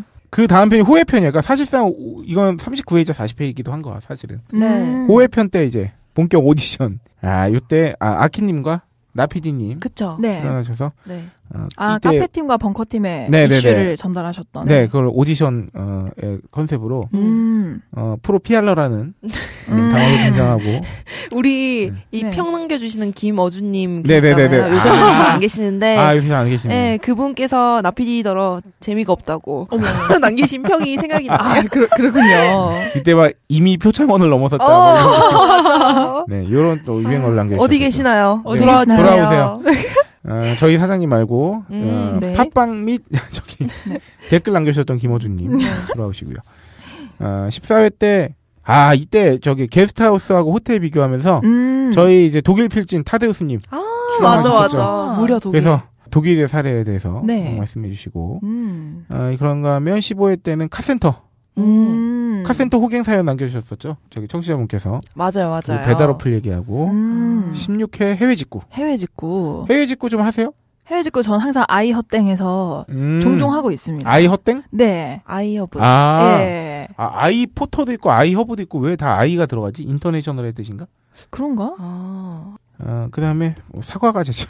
B: 음. 그 다음 편이 호회 편이에요. 니까 그러니까 사실상 이건 39회이자 40회이기도 한 거야, 사실은. 네. 음. 호회 편때 이제 본격 오디션. 아, 요때 아, 아키님과 나피디님. 네. 출연하셔서. 네. 어, 아 이때... 카페
A: 팀과 벙커 팀의 네네네. 이슈를 네. 전달하셨던. 네,
B: 그걸 오디션 어, 컨셉으로 음. 어, 프로 피알러라는 음. 음 단어를 음. 등장하고
A: 우리 네. 이 네. 평 남겨주시는 김어준님 네네네아요 네. 요새는 아. 잘안 계시는데. 아 요새 안 계시네. 네, 그분께서 나피디더러 재미가 없다고 남기신 평이 생각이
B: 나. 아, 그 그렇군요. 이때 막 이미 표창원을 넘어섰다.
A: 어,
B: 뭐 네, 요런또 유행어를 남겨. 어디 계시나요? 네, 돌아오세요. 어, 저희 사장님 말고 음, 어, 네. 팟빵 및 저기 네. 댓글 남겨주셨던 김호준님 네. 돌아오시고요. 어, 14회 때 아, 이때 저기 게스트하우스하고 호텔 비교하면서 음. 저희 이제 독일 필진 타데우스님 아,
C: 맞아 맞아. 무려 독일. 그래서
B: 독일의 사례에 대해서 네. 말씀해 주시고
C: 음.
B: 어, 그런가 하면 15회 때는 카센터 음. 카센터 호갱 사연 남겨주셨었죠? 저기 청취자분께서. 맞아요, 그 맞아요. 배달 어플 얘기하고. 음. 16회 해외 직구. 해외 직구. 해외 직구 좀 하세요?
A: 해외 직구 전 항상 아이 헛땡에서 음. 종종 하고 있습니다. 아이 허땡? 네. 아이 허브. 아. 예.
B: 아, 이 포터도 있고 아이 허브도 있고 왜 다 아이가 들어가지? 인터내셔널의 뜻인가?
A: 그런가? 아.
B: 어, 그 다음에 뭐 사과가 제철.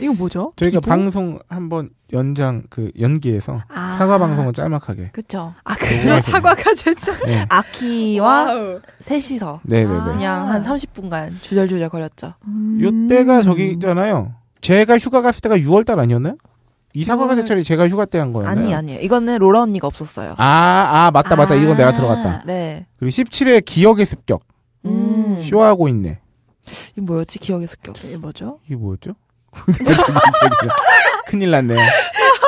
A: 이거 뭐죠? 저희가 기본? 방송 한 번
B: 연장 그 연기에서 아~ 사과 방송을 짤막하게. 그렇죠. 아 그래서 사과가
A: 제짜 네. 아키와 와우. 셋이서 네네네. 그냥 아. 한 30분간 주절주절 거렸죠. 음~
B: 요때가 저기 잖아요 제가 휴가 갔을 때가 6월달 아니었나요? 이 사과가 제철이 제가 휴가 때 한거예요 아니
A: 아니에요. 이거는 로라 언니가 없었어요.
B: 아아 아, 맞다 맞다. 아. 이건 내가 들어갔다. 네. 그리고 17회 기억의 습격. 음. 쇼하고 있네.
A: 이 뭐였지? 기억의 습격. 이게 뭐죠? 이게 뭐였죠?
B: 큰일 났네.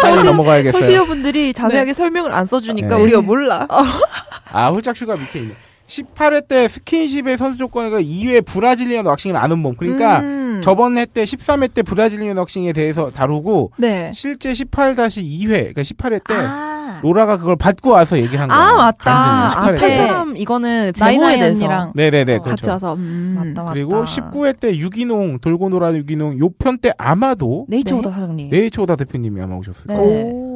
B: 빨리 넘어가야겠어요.
A: 토시여분들이 네. 자세하게 네. 설명을 안 써주니까 네. 우리가 몰라.
B: 아, 홀짝슈가 밑에 있네.
A: 18회 때 스킨십의 선수 조건과 2회
B: 브라질리언 왁싱을 아는 몸. 그러니까 음. 저번 회때 13회 때 브라질리언 왁싱에 대해서 다루고 네. 실제 18-2회 그러니까 18회 때 아. 네. 로라가 그걸 받고 와서 얘기한 아, 거예요. 아 맞다. 아, 탈탈
A: 이거는 제모에 네. 대해서.
B: 네네네. 어, 그렇죠. 같이
A: 와서 음,
B: 맞다 음. 맞다. 그리고 19회 때 유기농 돌고 놀아 유기농 요 편 때 아마도 네이처오다 네. 사장님. 네이처오다 대표님이 아마 오셨을 거예요.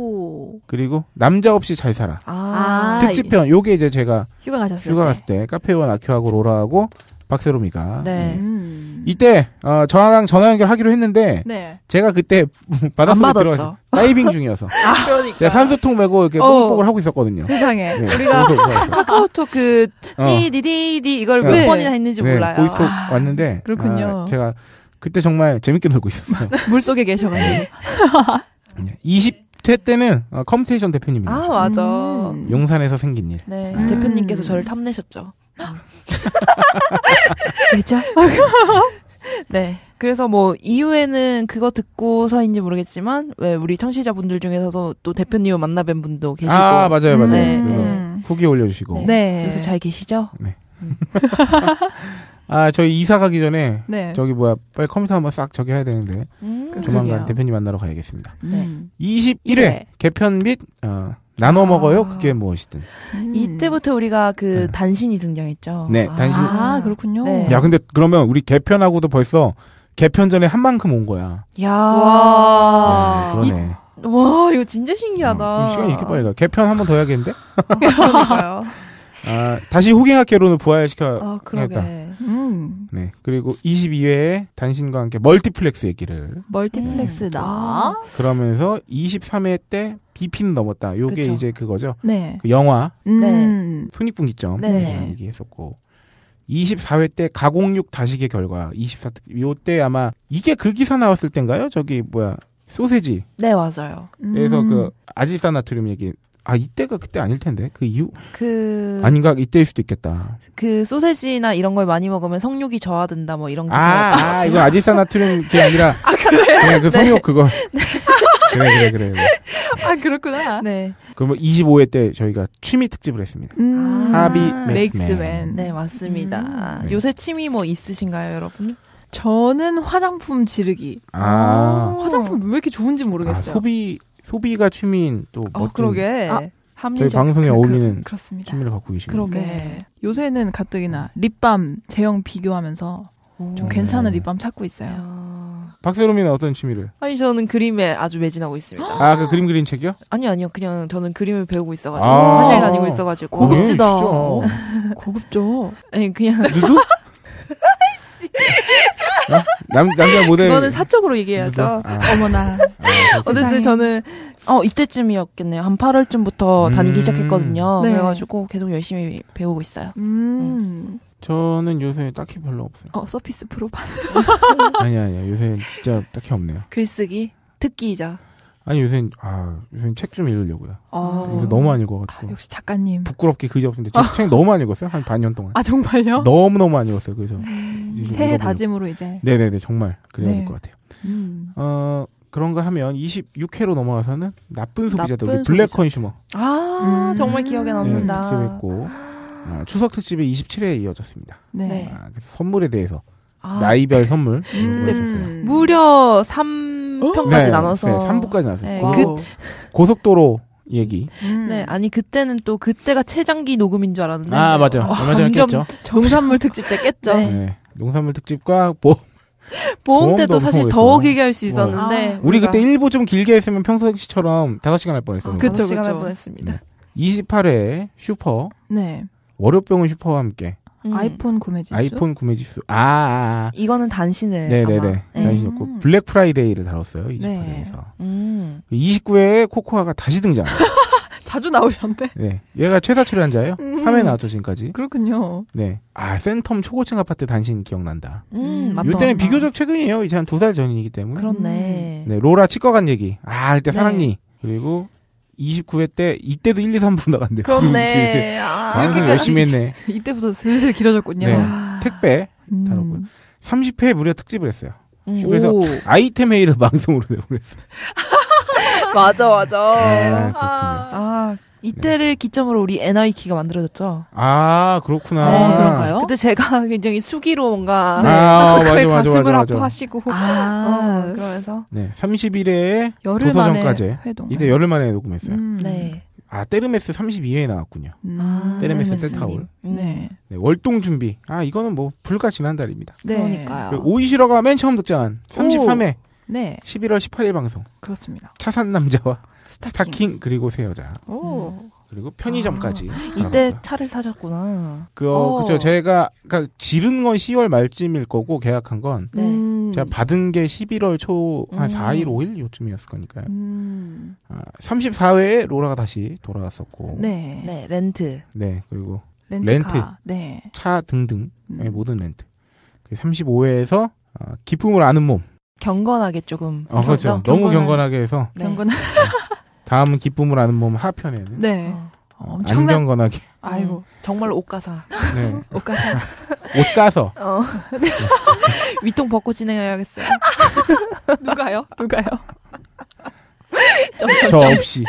B: 그리고 남자 없이 잘 살아. 아~ 특집편. 요게 이제 제가 휴가
C: 가셨을 휴가 갔을
B: 때 카페원 아큐하고 로라하고 박세롬이가.
A: 네. 예. 음.
B: 이때 어, 저랑 전화 연결하기로 했는데 네. 제가 그때 바닷속에 들어 다이빙 중이어서 아, 그러니까. 제가 산소통 메고 이렇게 어. 뽕뽕을 하고 있었거든요. 세상에
A: 네, 우리가 카카오톡 그 어. 띠디디디 이걸 어. 몇 번이나 했는지 네, 몰라요. 보이스톡 아, 왔는데 그렇군요. 아,
B: 제가 그때 정말 재밌게 놀고 있었어요.
A: 물 속에 계셔가지고
B: 20퇴 때는 어, 컴스테이션 대표님입니다. 아
A: 맞아. 음.
B: 용산에서 생긴
A: 일. 네 음. 대표님께서 저를 탐내셨죠. 음. 왜죠? 네. 그래서 뭐 이후에는 그거 듣고서인지 모르겠지만 왜 우리 청취자분들 중에서도 또 대표님을 만나뵌 분도 계시고 아 맞아요 맞아요 네.
B: 음. 후기 올려주시고 네 그래서 네. 잘 계시죠? 네. 음. 아 저희 이사 가기 전에 네. 저기 뭐야 빨리 컴퓨터 한번 싹 저기 해야 되는데 음, 조만간 그러게요. 대표님 만나러 가야겠습니다. 네. 21회 네. 개편 및 어, 나눠 아. 먹어요. 그게 무엇이든.
A: 음. 이때부터 우리가 그 네. 단신이 등장했죠. 네, 아. 단신. 아 그렇군요. 네. 야, 근데
B: 그러면 우리 개편하고도 벌써 개편 전에 한 만큼 온 거야.
A: 야. 와. 네, 그러네. 이... 와 이거 진짜 신기하다. 어, 시간이
B: 이렇게 빨리 가. 개편 한 번 더 해야겠는데? 그러니까요. 아, 다시 호갱학개론을 부활시켜. 아, 그러게.
A: 음.
B: 네. 그리고 22회에 단신과 함께 멀티플렉스 얘기를.
A: 멀티플렉스 다 나. 음,
B: 그러면서 23회 때 2피는 e 넘었다. 요게 그쵸. 이제 그거죠. 네. 그 영화. 음. 네. 손익분기점. 네. 네. 얘기했었고. 24회 때 가공육 다식의 결과 24특 요때 아마 이게 그 기사 나왔을 땐가요? 저기 뭐야 소세지.
A: 네 맞아요. 그래서 음. 그
B: 아질산나트륨 얘기. 아 이때가 그때 아닐 텐데 그 이후
A: 그 아닌가
B: 이때일 수도 있겠다.
A: 그 소세지나 이런 걸 많이 먹으면 성욕이 저하된다 뭐 이런 기사. 아, 아 이거
B: 아질산나트륨 게 아니라. 아 그래. 그냥 그 성욕 네. 그거. 네. 그래 그래 그래. 그래.
A: 아 그렇구나. 네.
B: 그럼 25회 뭐 때 저희가 취미 특집을 했습니다.
A: 음. 하비 맥스맨. 네 맞습니다. 음. 네. 요새 취미 뭐 있으신가요, 여러분? 저는 화장품 지르기. 아. 어, 화장품 왜 이렇게 좋은지 모르겠어요. 아, 소비
B: 소비가 취미인 또 어, 멋진. 어, 그러게. 아, 합리적. 저희 방송에 그, 그 어울리는 그, 취미를 갖고 계시네요. 그러게.
A: 네. 요새는 가뜩이나 립밤 제형 비교하면서 오. 좀 괜찮은 네. 립밤 찾고 있어요. 야.
B: 박세롬이는 어떤 취미를?
A: 아니 저는 그림에 아주 매진하고 있습니다. 아
B: 그 그림 그린 책이요?
A: 아니요 아니요 그냥 저는 그림을 배우고 있어가지고 아~ 화실 다니고 있어가지고 고급지다. 고급죠. 아니 그냥 누드?
B: 어? 남, 남자 모델. 그거는
A: 사적으로 얘기해야죠. 아. 어머나. 아, 어쨌든 저는, 어, 이때쯤이었겠네요. 한 8월쯤부터 음. 다니기 시작했거든요. 네. 그래가지고 계속 열심히 배우고 있어요. 음. 음. 저는 요새 딱히 별로 없어요. 어, 서피스 프로 반.
B: 아니 아니요. 요새 진짜 딱히 없네요.
A: 글쓰기, 듣기이자.
B: 아니 요새 아 요새 책 좀 읽으려고요. 아. 요새 너무 안 읽어가지고. 아, 역시 작가님. 부끄럽게 그지 없는데 책, 책 너무 많이 읽었어요 한 반년 동안. 아 정말요? 너무 너무 많이 읽었어요. 그래서 네. 새해 다짐으로 이제. 네네네 정말 그래야 네. 될것 같아요. 음. 어 그런 가 하면 26회로 넘어가서는 나쁜 소비자들 나쁜 블랙 소비자. 컨슈머.
A: 아 음. 정말 기억에 네, 남는다. 네,
B: 재밌고. 아, 추석 특집이 27회에 이어졌습니다. 네. 아, 그래서 선물에 대해서 아. 나이별 선물 음.
A: 음. 무려 3편까지 어? 네. 나눠서 네, 3부까지 나왔어요. 네, 고, 아. 그...
B: 고속도로 얘기.
A: 음. 네, 아니 그때는 또 그때가 최장기 녹음인 줄 알았는데. 아 맞아. 요 아, 얼마 전에 깼죠. 농산물 특집 때 깼죠. 네. 네.
B: 농산물 특집과 보
A: 보험 때도 사실 더 길게 할 수 있었는데. 아, 우리 그때 1부
B: 좀 길게 했으면 평소시처럼 5시간 할 뻔했어요. 아, 5시간 할 뻔했습니다. 네. 28회 슈퍼. 네. 월요병원 슈퍼와 함께 음. 아이폰 구매 지수. 아이폰 구매 지수. 아, 아, 아. 이거는 단신을. 네네네. 단신이었고 음. 블랙 프라이데이를 다뤘어요. 2 8에서
A: 네. 음.
B: 29회에 코코아가 다시 등장.
A: 자주 나오셨는데.
B: 네. 얘가 최다 출연자예요. 음. 3회 나왔죠 지금까지.
A: 그렇군요.
B: 네. 아 센텀 초고층 아파트 단신 기억난다.
A: 음. 음 맞다, 이때는 맞다.
B: 비교적 최근이에요. 이제 한 두 달 전이기 때문에.
A: 그렇네.
B: 네. 로라 치과 간 얘기. 아 그때 네. 사랑니. 그리고 29회 때 이때도 1, 2, 3부 나간대요. 그렇네. 아, 방송 열심히 했네.
A: 이때부터 슬슬 길어졌군요. 네.
B: 택배 음. 다뤘고 요 30회 무려 특집을 했어요. 음. 그래서 아이템 회의를 방송으로 내보냈어요.
A: 맞아 맞아. 네, 아, 아. 이때를 네. 기점으로 우리 n i k 가 만들어졌죠.
B: 아 그렇구나. 네, 그런가요? 근데
A: 제가 굉장히 수기로 뭔가 네. 아, 맞아, 맞아, 가슴을 맞아, 아파하시고 아, 어, 그러면서 네
B: 31회에
A: 열흘 도서전까지 회동. 이때
B: 열흘 만에 녹음했어요. 음, 네. 아 테르메스 32회에 나왔군요. 음. 아, 테르메스 셀타올. 네. 네. 월동 준비. 아 이거는 뭐 불과 지난달입니다. 네. 그러니까요. 오이시러가 맨 처음 등장한 33회. 오. 네. 11월 18일 방송. 그렇습니다. 차산 남자와 스타킹, 스타킹 그리고 새 여자. 오. 그리고 편의점까지. 아, 이때
A: 차를 타셨구나. 그, 어, 그죠.
B: 제가, 그니까, 지른 건 10월 말쯤일 거고, 계약한 건. 네. 음. 제가 받은 게 11월 초, 한 음. 4일, 5일 요쯤이었을 거니까요. 음. 아, 34회에 로라가 다시 돌아왔었고. 네. 네,
A: 렌트. 네,
B: 그리고. 렌트카. 렌트. 네. 차 등등. 음. 네, 모든 렌트. 35회에서, 그 아, 어, 기쁨을 아는 몸.
A: 경건하게 조금. 어, 그렇죠.
B: 그렇죠? 너무 경건하게 해서. 네. 경건하 네. 다음은 기쁨을 아는 몸 하편에는 네. 어, 어 엄청난 안경건하게.
A: 아이고 음. 정말 옷가사. 네. 옷가사. 옷가서. 어. 위통 벗고 진행해야겠어요. 누가요? 누가요? 저 없이.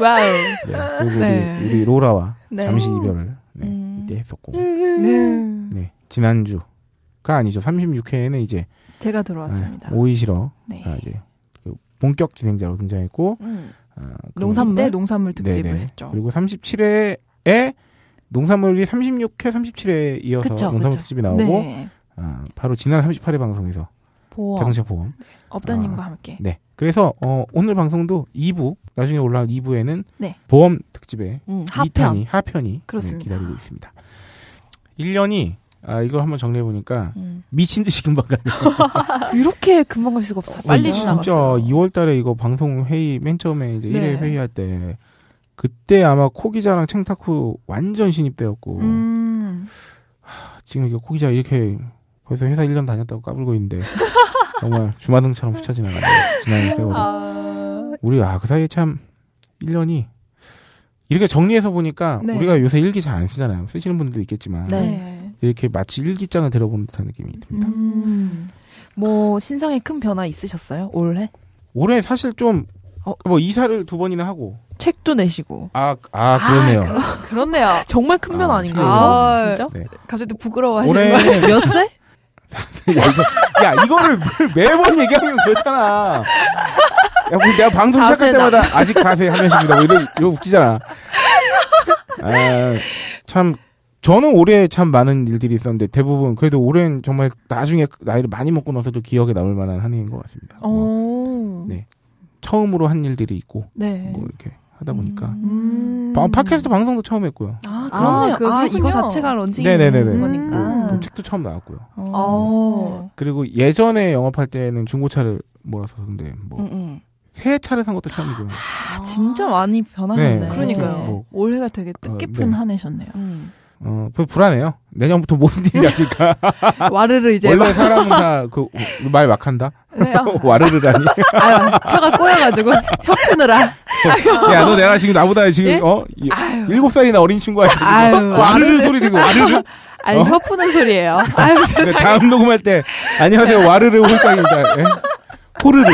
A: 와우. 네, 그리고
B: 네. 우리, 우리 로라와
C: 네.
A: 잠시 이별을 네, 음. 이때 했었고. 음.
B: 네. 지난주가 아니죠. 36회에는 이제
A: 제가 들어왔습니다.
B: 네, 오이시러가 네. 이제 그 본격 진행자로 등장했고
A: 음. 아, 농산물 때 농산물 특집을 네네. 했죠.
B: 그리고 37회에 농산물이 36회, 37회에 이어서 그쵸, 농산물 그쵸. 특집이 나오고 네. 어, 바로 지난 38회 방송에서 보험. 자동차 보험
A: 업다님과 어, 아, 함께. 네.
B: 그래서 어, 오늘 방송도 2부 나중에 올라온 2부에는 네. 보험 특집에 음, 하편. 2편이 하편이 네, 기다리고 있습니다. 1년이 아 이걸 한번 정리해 보니까 음. 미친 듯이 금방 가요.
A: 이렇게 금방 갈 수가 없어. 빨리 지나갔어 진짜
B: 2월달에 이거 방송 회의 맨 처음에 이제 네. 1회 회의할 때 그때 아마 코기자랑 챙타쿠 완전 신입 되었고 음. 하, 지금 이거 코기자 이렇게 벌써 회사 1년 다녔다고 까불고 있는데 정말 주마등처럼 스쳐 지나가네 지난 아. 세월이. 아... 우리 아 그 사이에 참 1년이 이렇게 정리해서 보니까 네. 우리가 요새 일기 잘 안 쓰잖아요. 쓰시는 분들도 있겠지만. 네. 이렇게 마치 일기장을 들어보는 듯한 느낌이
A: 듭니다. 음, 뭐 신상에 큰 변화 있으셨어요 올해? 올해 사실
B: 좀 어? 뭐 이사를 두 번이나 하고
A: 책도 내시고 아아 아, 그러네요. 아, 그, 렇네요 아, 정말 큰 변화 아, 닌가요 아, 진짜? 네. 갑자기 또 부끄러워하시는 거예요? 몇 세?
B: 야, 이거, 를 매번 얘기하면 그렇잖아. 야, 뭐 내가 방송 시작할 때마다 아직 가세 하면십니다. 뭐 이런 이러, 웃기잖아. 아, 참 저는 올해 참 많은 일들이 있었는데 대부분 그래도 올해는 정말 나중에 나이를 많이 먹고 나서도 기억에 남을 만한 한 해인 것 같습니다.
C: 어. 뭐,
B: 네. 처음으로 한 일들이 있고 네. 뭐 이렇게 하다 보니까 음. 음. 팟캐스트 방송도 처음 했고요. 아
A: 그렇네요. 아, 아 이거 자체가 런칭이
C: 네네네 네, 네, 네. 음. 거니까 음, 음.
B: 책도 처음 나왔고요.
C: 오. 어.
A: 어.
B: 그리고 예전에 영업할 때는 중고차를 몰았었는데 뭐
A: 음, 새
B: 차를 산 것도 처음이고 아,
A: 진짜 많이 변하셨네. 네. 그러니까요. 뭐, 올해가 되게 뜻깊은 어, 네. 한 해셨네요. 음.
B: 어, 그 불안해요. 내년부터 무슨 일이 아닐까. 와르르
A: 이제. 원래 사람은 다,
B: 그, 말 막한다? 와르르다니
A: 아유, 혀가 꼬여가지고, 혀 푸느라. 야, 너
B: 내가 지금 나보다 지금, 예? 어? 일곱 살이나 어린
A: 친구야. 아유, 와르르, 와르르 소리 되고, 와르르? 아니, 어? 혀 푸는 소리예요. 아유, 세상에. 네, 다음
B: 녹음할 때, 안녕하세요, 네. 와르르 홀짝입니다. 예? 호르르.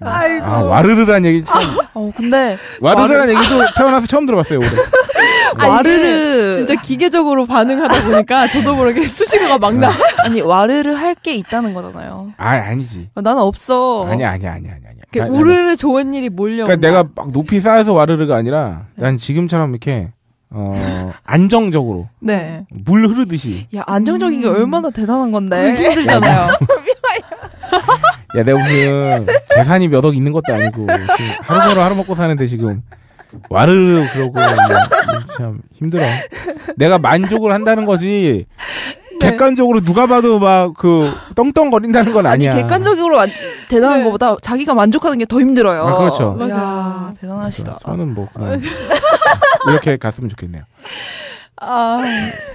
A: 아이고. 아, 와르르란 얘기 참. 어, 근데. 와르르란 와르... 얘기도
B: 태어나서 처음 들어봤어요, 올해.
A: 와르르 진짜 기계적으로 반응하다 보니까 저도 모르게 수식어가 막 나. 아니 와르르 할 게 있다는 거잖아요.
B: 아 아니지.
A: 어, 나는 없어. 아니 아니
B: 아니 아니 아니. 그 우르르
A: 좋은 일이 몰려. 그러니까
B: 내가 막 높이 쌓여서 와르르가 아니라 난 지금처럼 이렇게 어, 안정적으로. 네. 물 흐르듯이.
A: 야, 안정적인 게 음. 얼마나 대단한 건데. 힘들잖아요.
B: 야, 내가 무슨 재산이 몇 억 있는 것도 아니고, 하루하루 하루 먹고 사는데 지금. 와르르 그러고 뭐 참 힘들어. 내가 만족을 한다는 거지. 네. 객관적으로 누가 봐도 막 그 떵떵거린다는 건 아니야. 아니
A: 객관적으로 만, 대단한 네. 거보다 자기가 만족하는 게 더 힘들어요. 아, 그렇죠. 맞아. 야, 대단하시다. 그렇죠.
B: 저는 뭐 아,
A: 이렇게
B: 갔으면 좋겠네요.
A: 아,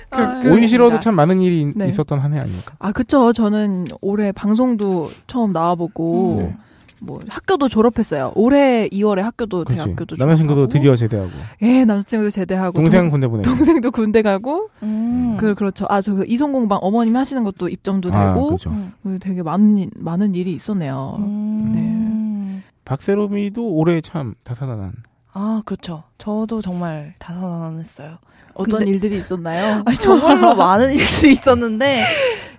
A: 그, 그, 아 오이시로도 참 많은 일이 네. 있었던 한 해 아닙니까? 아, 그쵸. 저는 올해 방송도 처음 나와보고 음, 네. 뭐 학교도 졸업했어요. 올해 2월에 학교도 그렇 대학교도
B: 남자친구도 드디어 제대하고.
A: 예, 남자친구도 제대하고. 동생 군대 보내. 동생도 군대 가고. 음. 그 그렇죠. 아저 그 이성공방 어머님이 하시는 것도 입점도 아, 되고. 그렇죠. 음. 그 되게 많은 많은 일이 있었네요. 음.
B: 네. 박세롬이도 올해 참 다사다난.
A: 아 그렇죠. 저도 정말 다사다난했어요. 어떤 근데, 일들이 있었나요? 아니, 정말로 많은 일들이 있었는데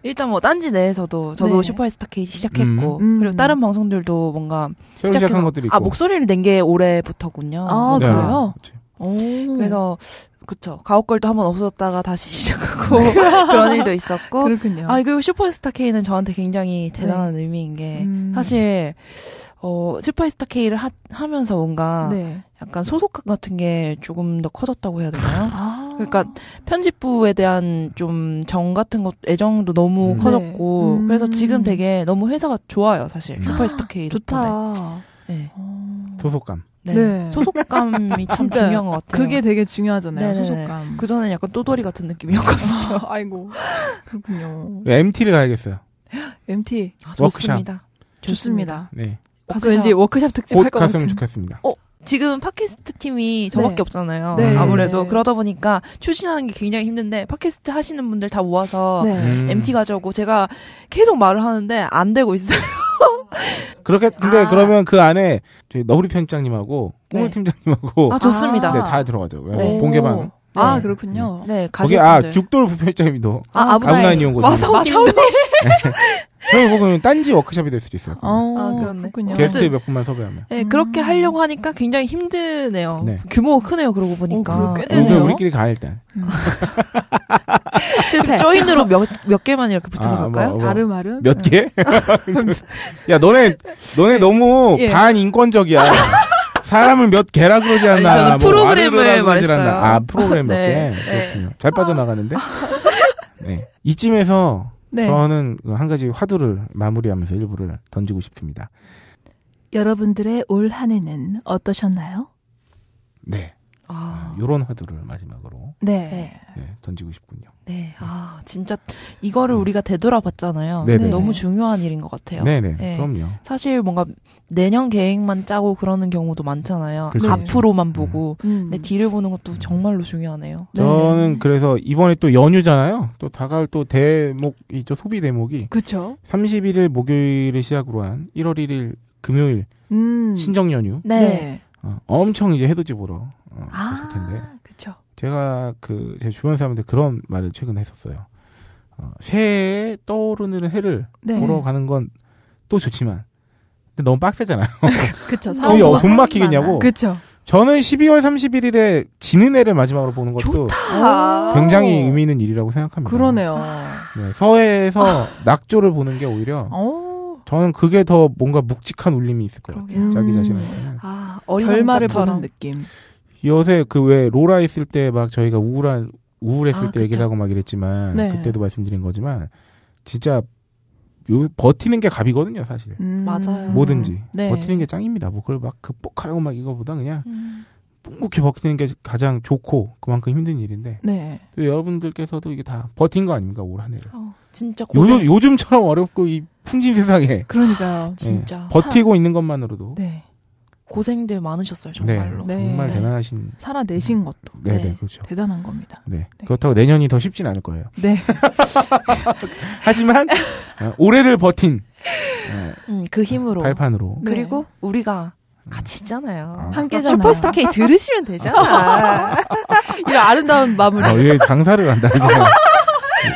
A: 일단 뭐 딴지 내에서도 저도 네. 슈퍼스타 K 시작했고 음. 음. 그리고 다른 방송들도 뭔가 시작한 것들이 아, 있고. 아 목소리를 낸 게 올해부터군요. 아 네. 그래요? 그래서 그렇 가옥걸도 한번 없어다가 다시 시작하고 그런 일도 있었고. 그렇군요. 아 이거 슈퍼스타 K는 저한테 굉장히 네. 대단한 네. 의미인 게 음. 사실 어 슈퍼스타 K를 하, 면서 뭔가 네. 약간 소속감 같은 게 조금 더 커졌다고 해야 되나요? 아. 그러니까 편집부에 대한 좀 정 같은 것 애정도 너무 음. 커졌고 네. 음. 그래서 지금 음. 되게 너무 회사가 좋아요 사실 음. 슈퍼스타 K 아, 덕분에. 네.
B: 어. 소속감.
A: 네. 네. 소속감이 참 중요한 것 같아요. 그게 되게 중요하잖아요. 네네네. 소속감. 그전엔 약간 또돌이 같은 느낌이었거든요. 아, 아이고. 그렇군요.
B: MT를 가야겠어요.
A: MT. 아, 좋습니다. 좋습니다. 좋습니다. 네. 가서 왠지 워크샵 특집 할것 같은. 갔으면 좋겠습니다. 어, 지금 팟캐스트 팀이 저밖에 네. 없잖아요. 네. 아무래도 네. 그러다 보니까 출신하는 게 굉장히 힘든데 팟캐스트 하시는 분들 다 모아서 네. MT 음. 가져오고 제가 계속 말을 하는데 안 되고 있어요.
B: 그렇게 근데 아. 그러면 그 안에 저희 너구리 편집장님하고 꿈을 네. 팀장님하고 아 좋습니다. 네, 다 들어가죠. 네, 뭐 본개방. 아
A: 그렇군요. 네, 거기 아 죽돌
B: 부편장님도아아브나 이용고 마사오님 그러고 보면 딴지 워크숍이 될 수도 있어요.
A: 어, 아, 그렇네. 게스트 몇 분만 섭외하면. 네, 그렇게 하려고 하니까 굉장히 힘드네요. 네. 규모가 크네요, 그러고 보니까. 오, 어, 꽤네요 우리끼리 가, 일단. 음. 실패. 조인으로 몇, 몇 개만 이렇게 붙여서 아, 뭐, 갈까요? 뭐, 뭐. 아름아름? 몇 개? 음.
B: 야, 너네, 너네 네. 너무 예. 반인권적이야. 사람을 몇 개라 그러지 않나. 저는 뭐 프로그램을 말했어요. 아, 프로그램 몇 네. 개? 네. 그렇군요. 잘 빠져나가는데? 네. 이쯤에서 네. 저는 한 가지 화두를 마무리하면서 일부를 던지고 싶습니다.
A: 여러분들의 올 한해는 어떠셨나요?
B: 네. 아. 아, 요런 화두를 마지막으로 네. 네. 네. 던지고 싶군요. 네.
A: 아, 진짜 이거를 음. 우리가 되돌아봤잖아요. 네네. 네. 너무 중요한 일인 것 같아요. 네네. 네. 네. 그럼요. 사실 뭔가 내년 계획만 짜고 그러는 경우도 많잖아요. 그렇죠. 그 앞으로만 음. 보고. 음. 근 뒤를 보는 것도 음. 정말로 중요하네요.
B: 저는 네. 그래서 이번에 또 연휴잖아요. 또 다가올 또 대목, 이죠 소비 대목이. 그쵸. 31일 목요일을 시작으로 한 1월 1일 금요일
C: 음. 신정
B: 연휴. 네. 어, 엄청 이제 해돋이 보러 어, 아. 갔을 텐데. 제가 그 제 주변 사람들 그런 말을 최근 에 했었어요. 어, 새해에 떠오르는 해를 네. 보러 가는 건 또 좋지만 근데 너무 빡세잖아요.
A: 그쵸. 거의 어, 돈 막히겠냐고. 그쵸.
B: 저는 12월 31일에 지는 해를 마지막으로 보는 것도
A: 좋다. 굉장히
B: 의미 있는 일이라고 생각합니다. 그러네요. 네, 서해에서 낙조를 보는 게 오히려 저는 그게 더 뭔가 묵직한 울림이 있을 것 같아요. 자기 자신한테. 음.
A: 아, 결말을 보는 느낌.
B: 요새 그 왜 로라 있을 때 막 저희가 우울한 우울했을 아, 때 얘기를 하고 막 이랬지만 네. 그때도 말씀드린 거지만 진짜 요 버티는 게 갑이거든요, 사실. 음, 맞아요. 뭐든지 네. 버티는 게 짱입니다. 뭐 그걸 막 극복하라고 막 이거보다 그냥 음. 묵묵히 버티는 게 가장 좋고 그만큼 힘든 일인데. 네. 여러분들께서도 이게 다 버틴 거 아닙니까 올 한해를.
A: 어, 진짜 고생. 요즘
B: 요즘처럼 어렵고 이 풍진 세상에. 그러니까 진짜. 네, 버티고 있는 것만으로도.
A: 네. 고생들 많으셨어요 네, 정말로. 네, 정말 네. 대단하신. 살아내신 것도. 네, 네, 네, 그렇죠. 대단한 겁니다.
B: 네. 네. 그렇다고 내년이 더 쉽진 않을 거예요. 네. 하지만 어, 올해를 버틴 어, 음, 그 힘으로 발판으로
A: 그리고 우리가 음. 같이 있잖아요. 아, 함께잖아요. 슈퍼스타 K 들으시면 되잖아. 이런 아름다운 마무리. 어, 예,
B: 장사를 한다.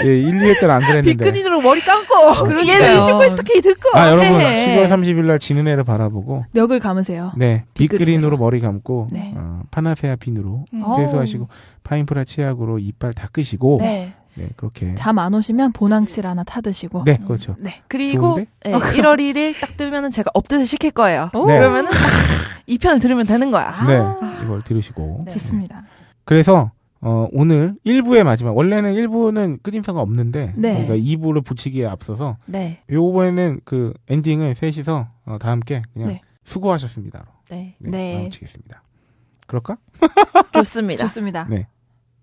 B: 예, 1, 2회짜리 안 그랬는데. 빅그린으로
A: 머리 감고. 어, 얘는 슈퍼스타 K 듣고. 아, 여러분. 10월
B: 30일 날 지는 애를 바라보고. 멱을 감으세요. 네. 빅그린으로 머리 감고. 네. 어, 파나세아 핀으로 음. 세수하시고 파인프라 치약으로 이빨 닦으시고. 네. 네, 그렇게.
A: 잠 안 오시면 보낭칠 하나 타드시고. 네, 그렇죠. 음. 네. 그리고 네, 1월 어. 1일 딱 뜨면은 제가 업데이트 시킬 거예요. 오. 네. 그러면은 이 편을 들으면 되는 거야. 네. 아. 이걸 들으시고. 네. 좋습니다.
B: 그래서 어, 오늘 1부의 마지막, 원래는 1부는 끊임사가 없는데, 네. 저희가 그러니까 2부를 붙이기에 앞서서, 네. 요번에는 그 엔딩을 셋이서, 어, 다 함께 그냥 네. 수고하셨습니다.
A: 네. 네. 네. 마치겠습니다. 그럴까? 좋습니다. 좋습니다.
B: 네.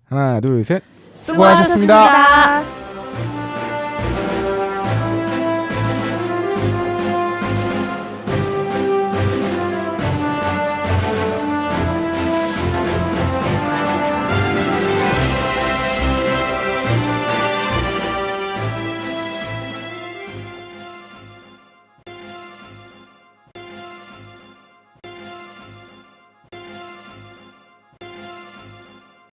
B: 하나, 둘, 셋. 수고하셨습니다.
A: 수고하셨습니다.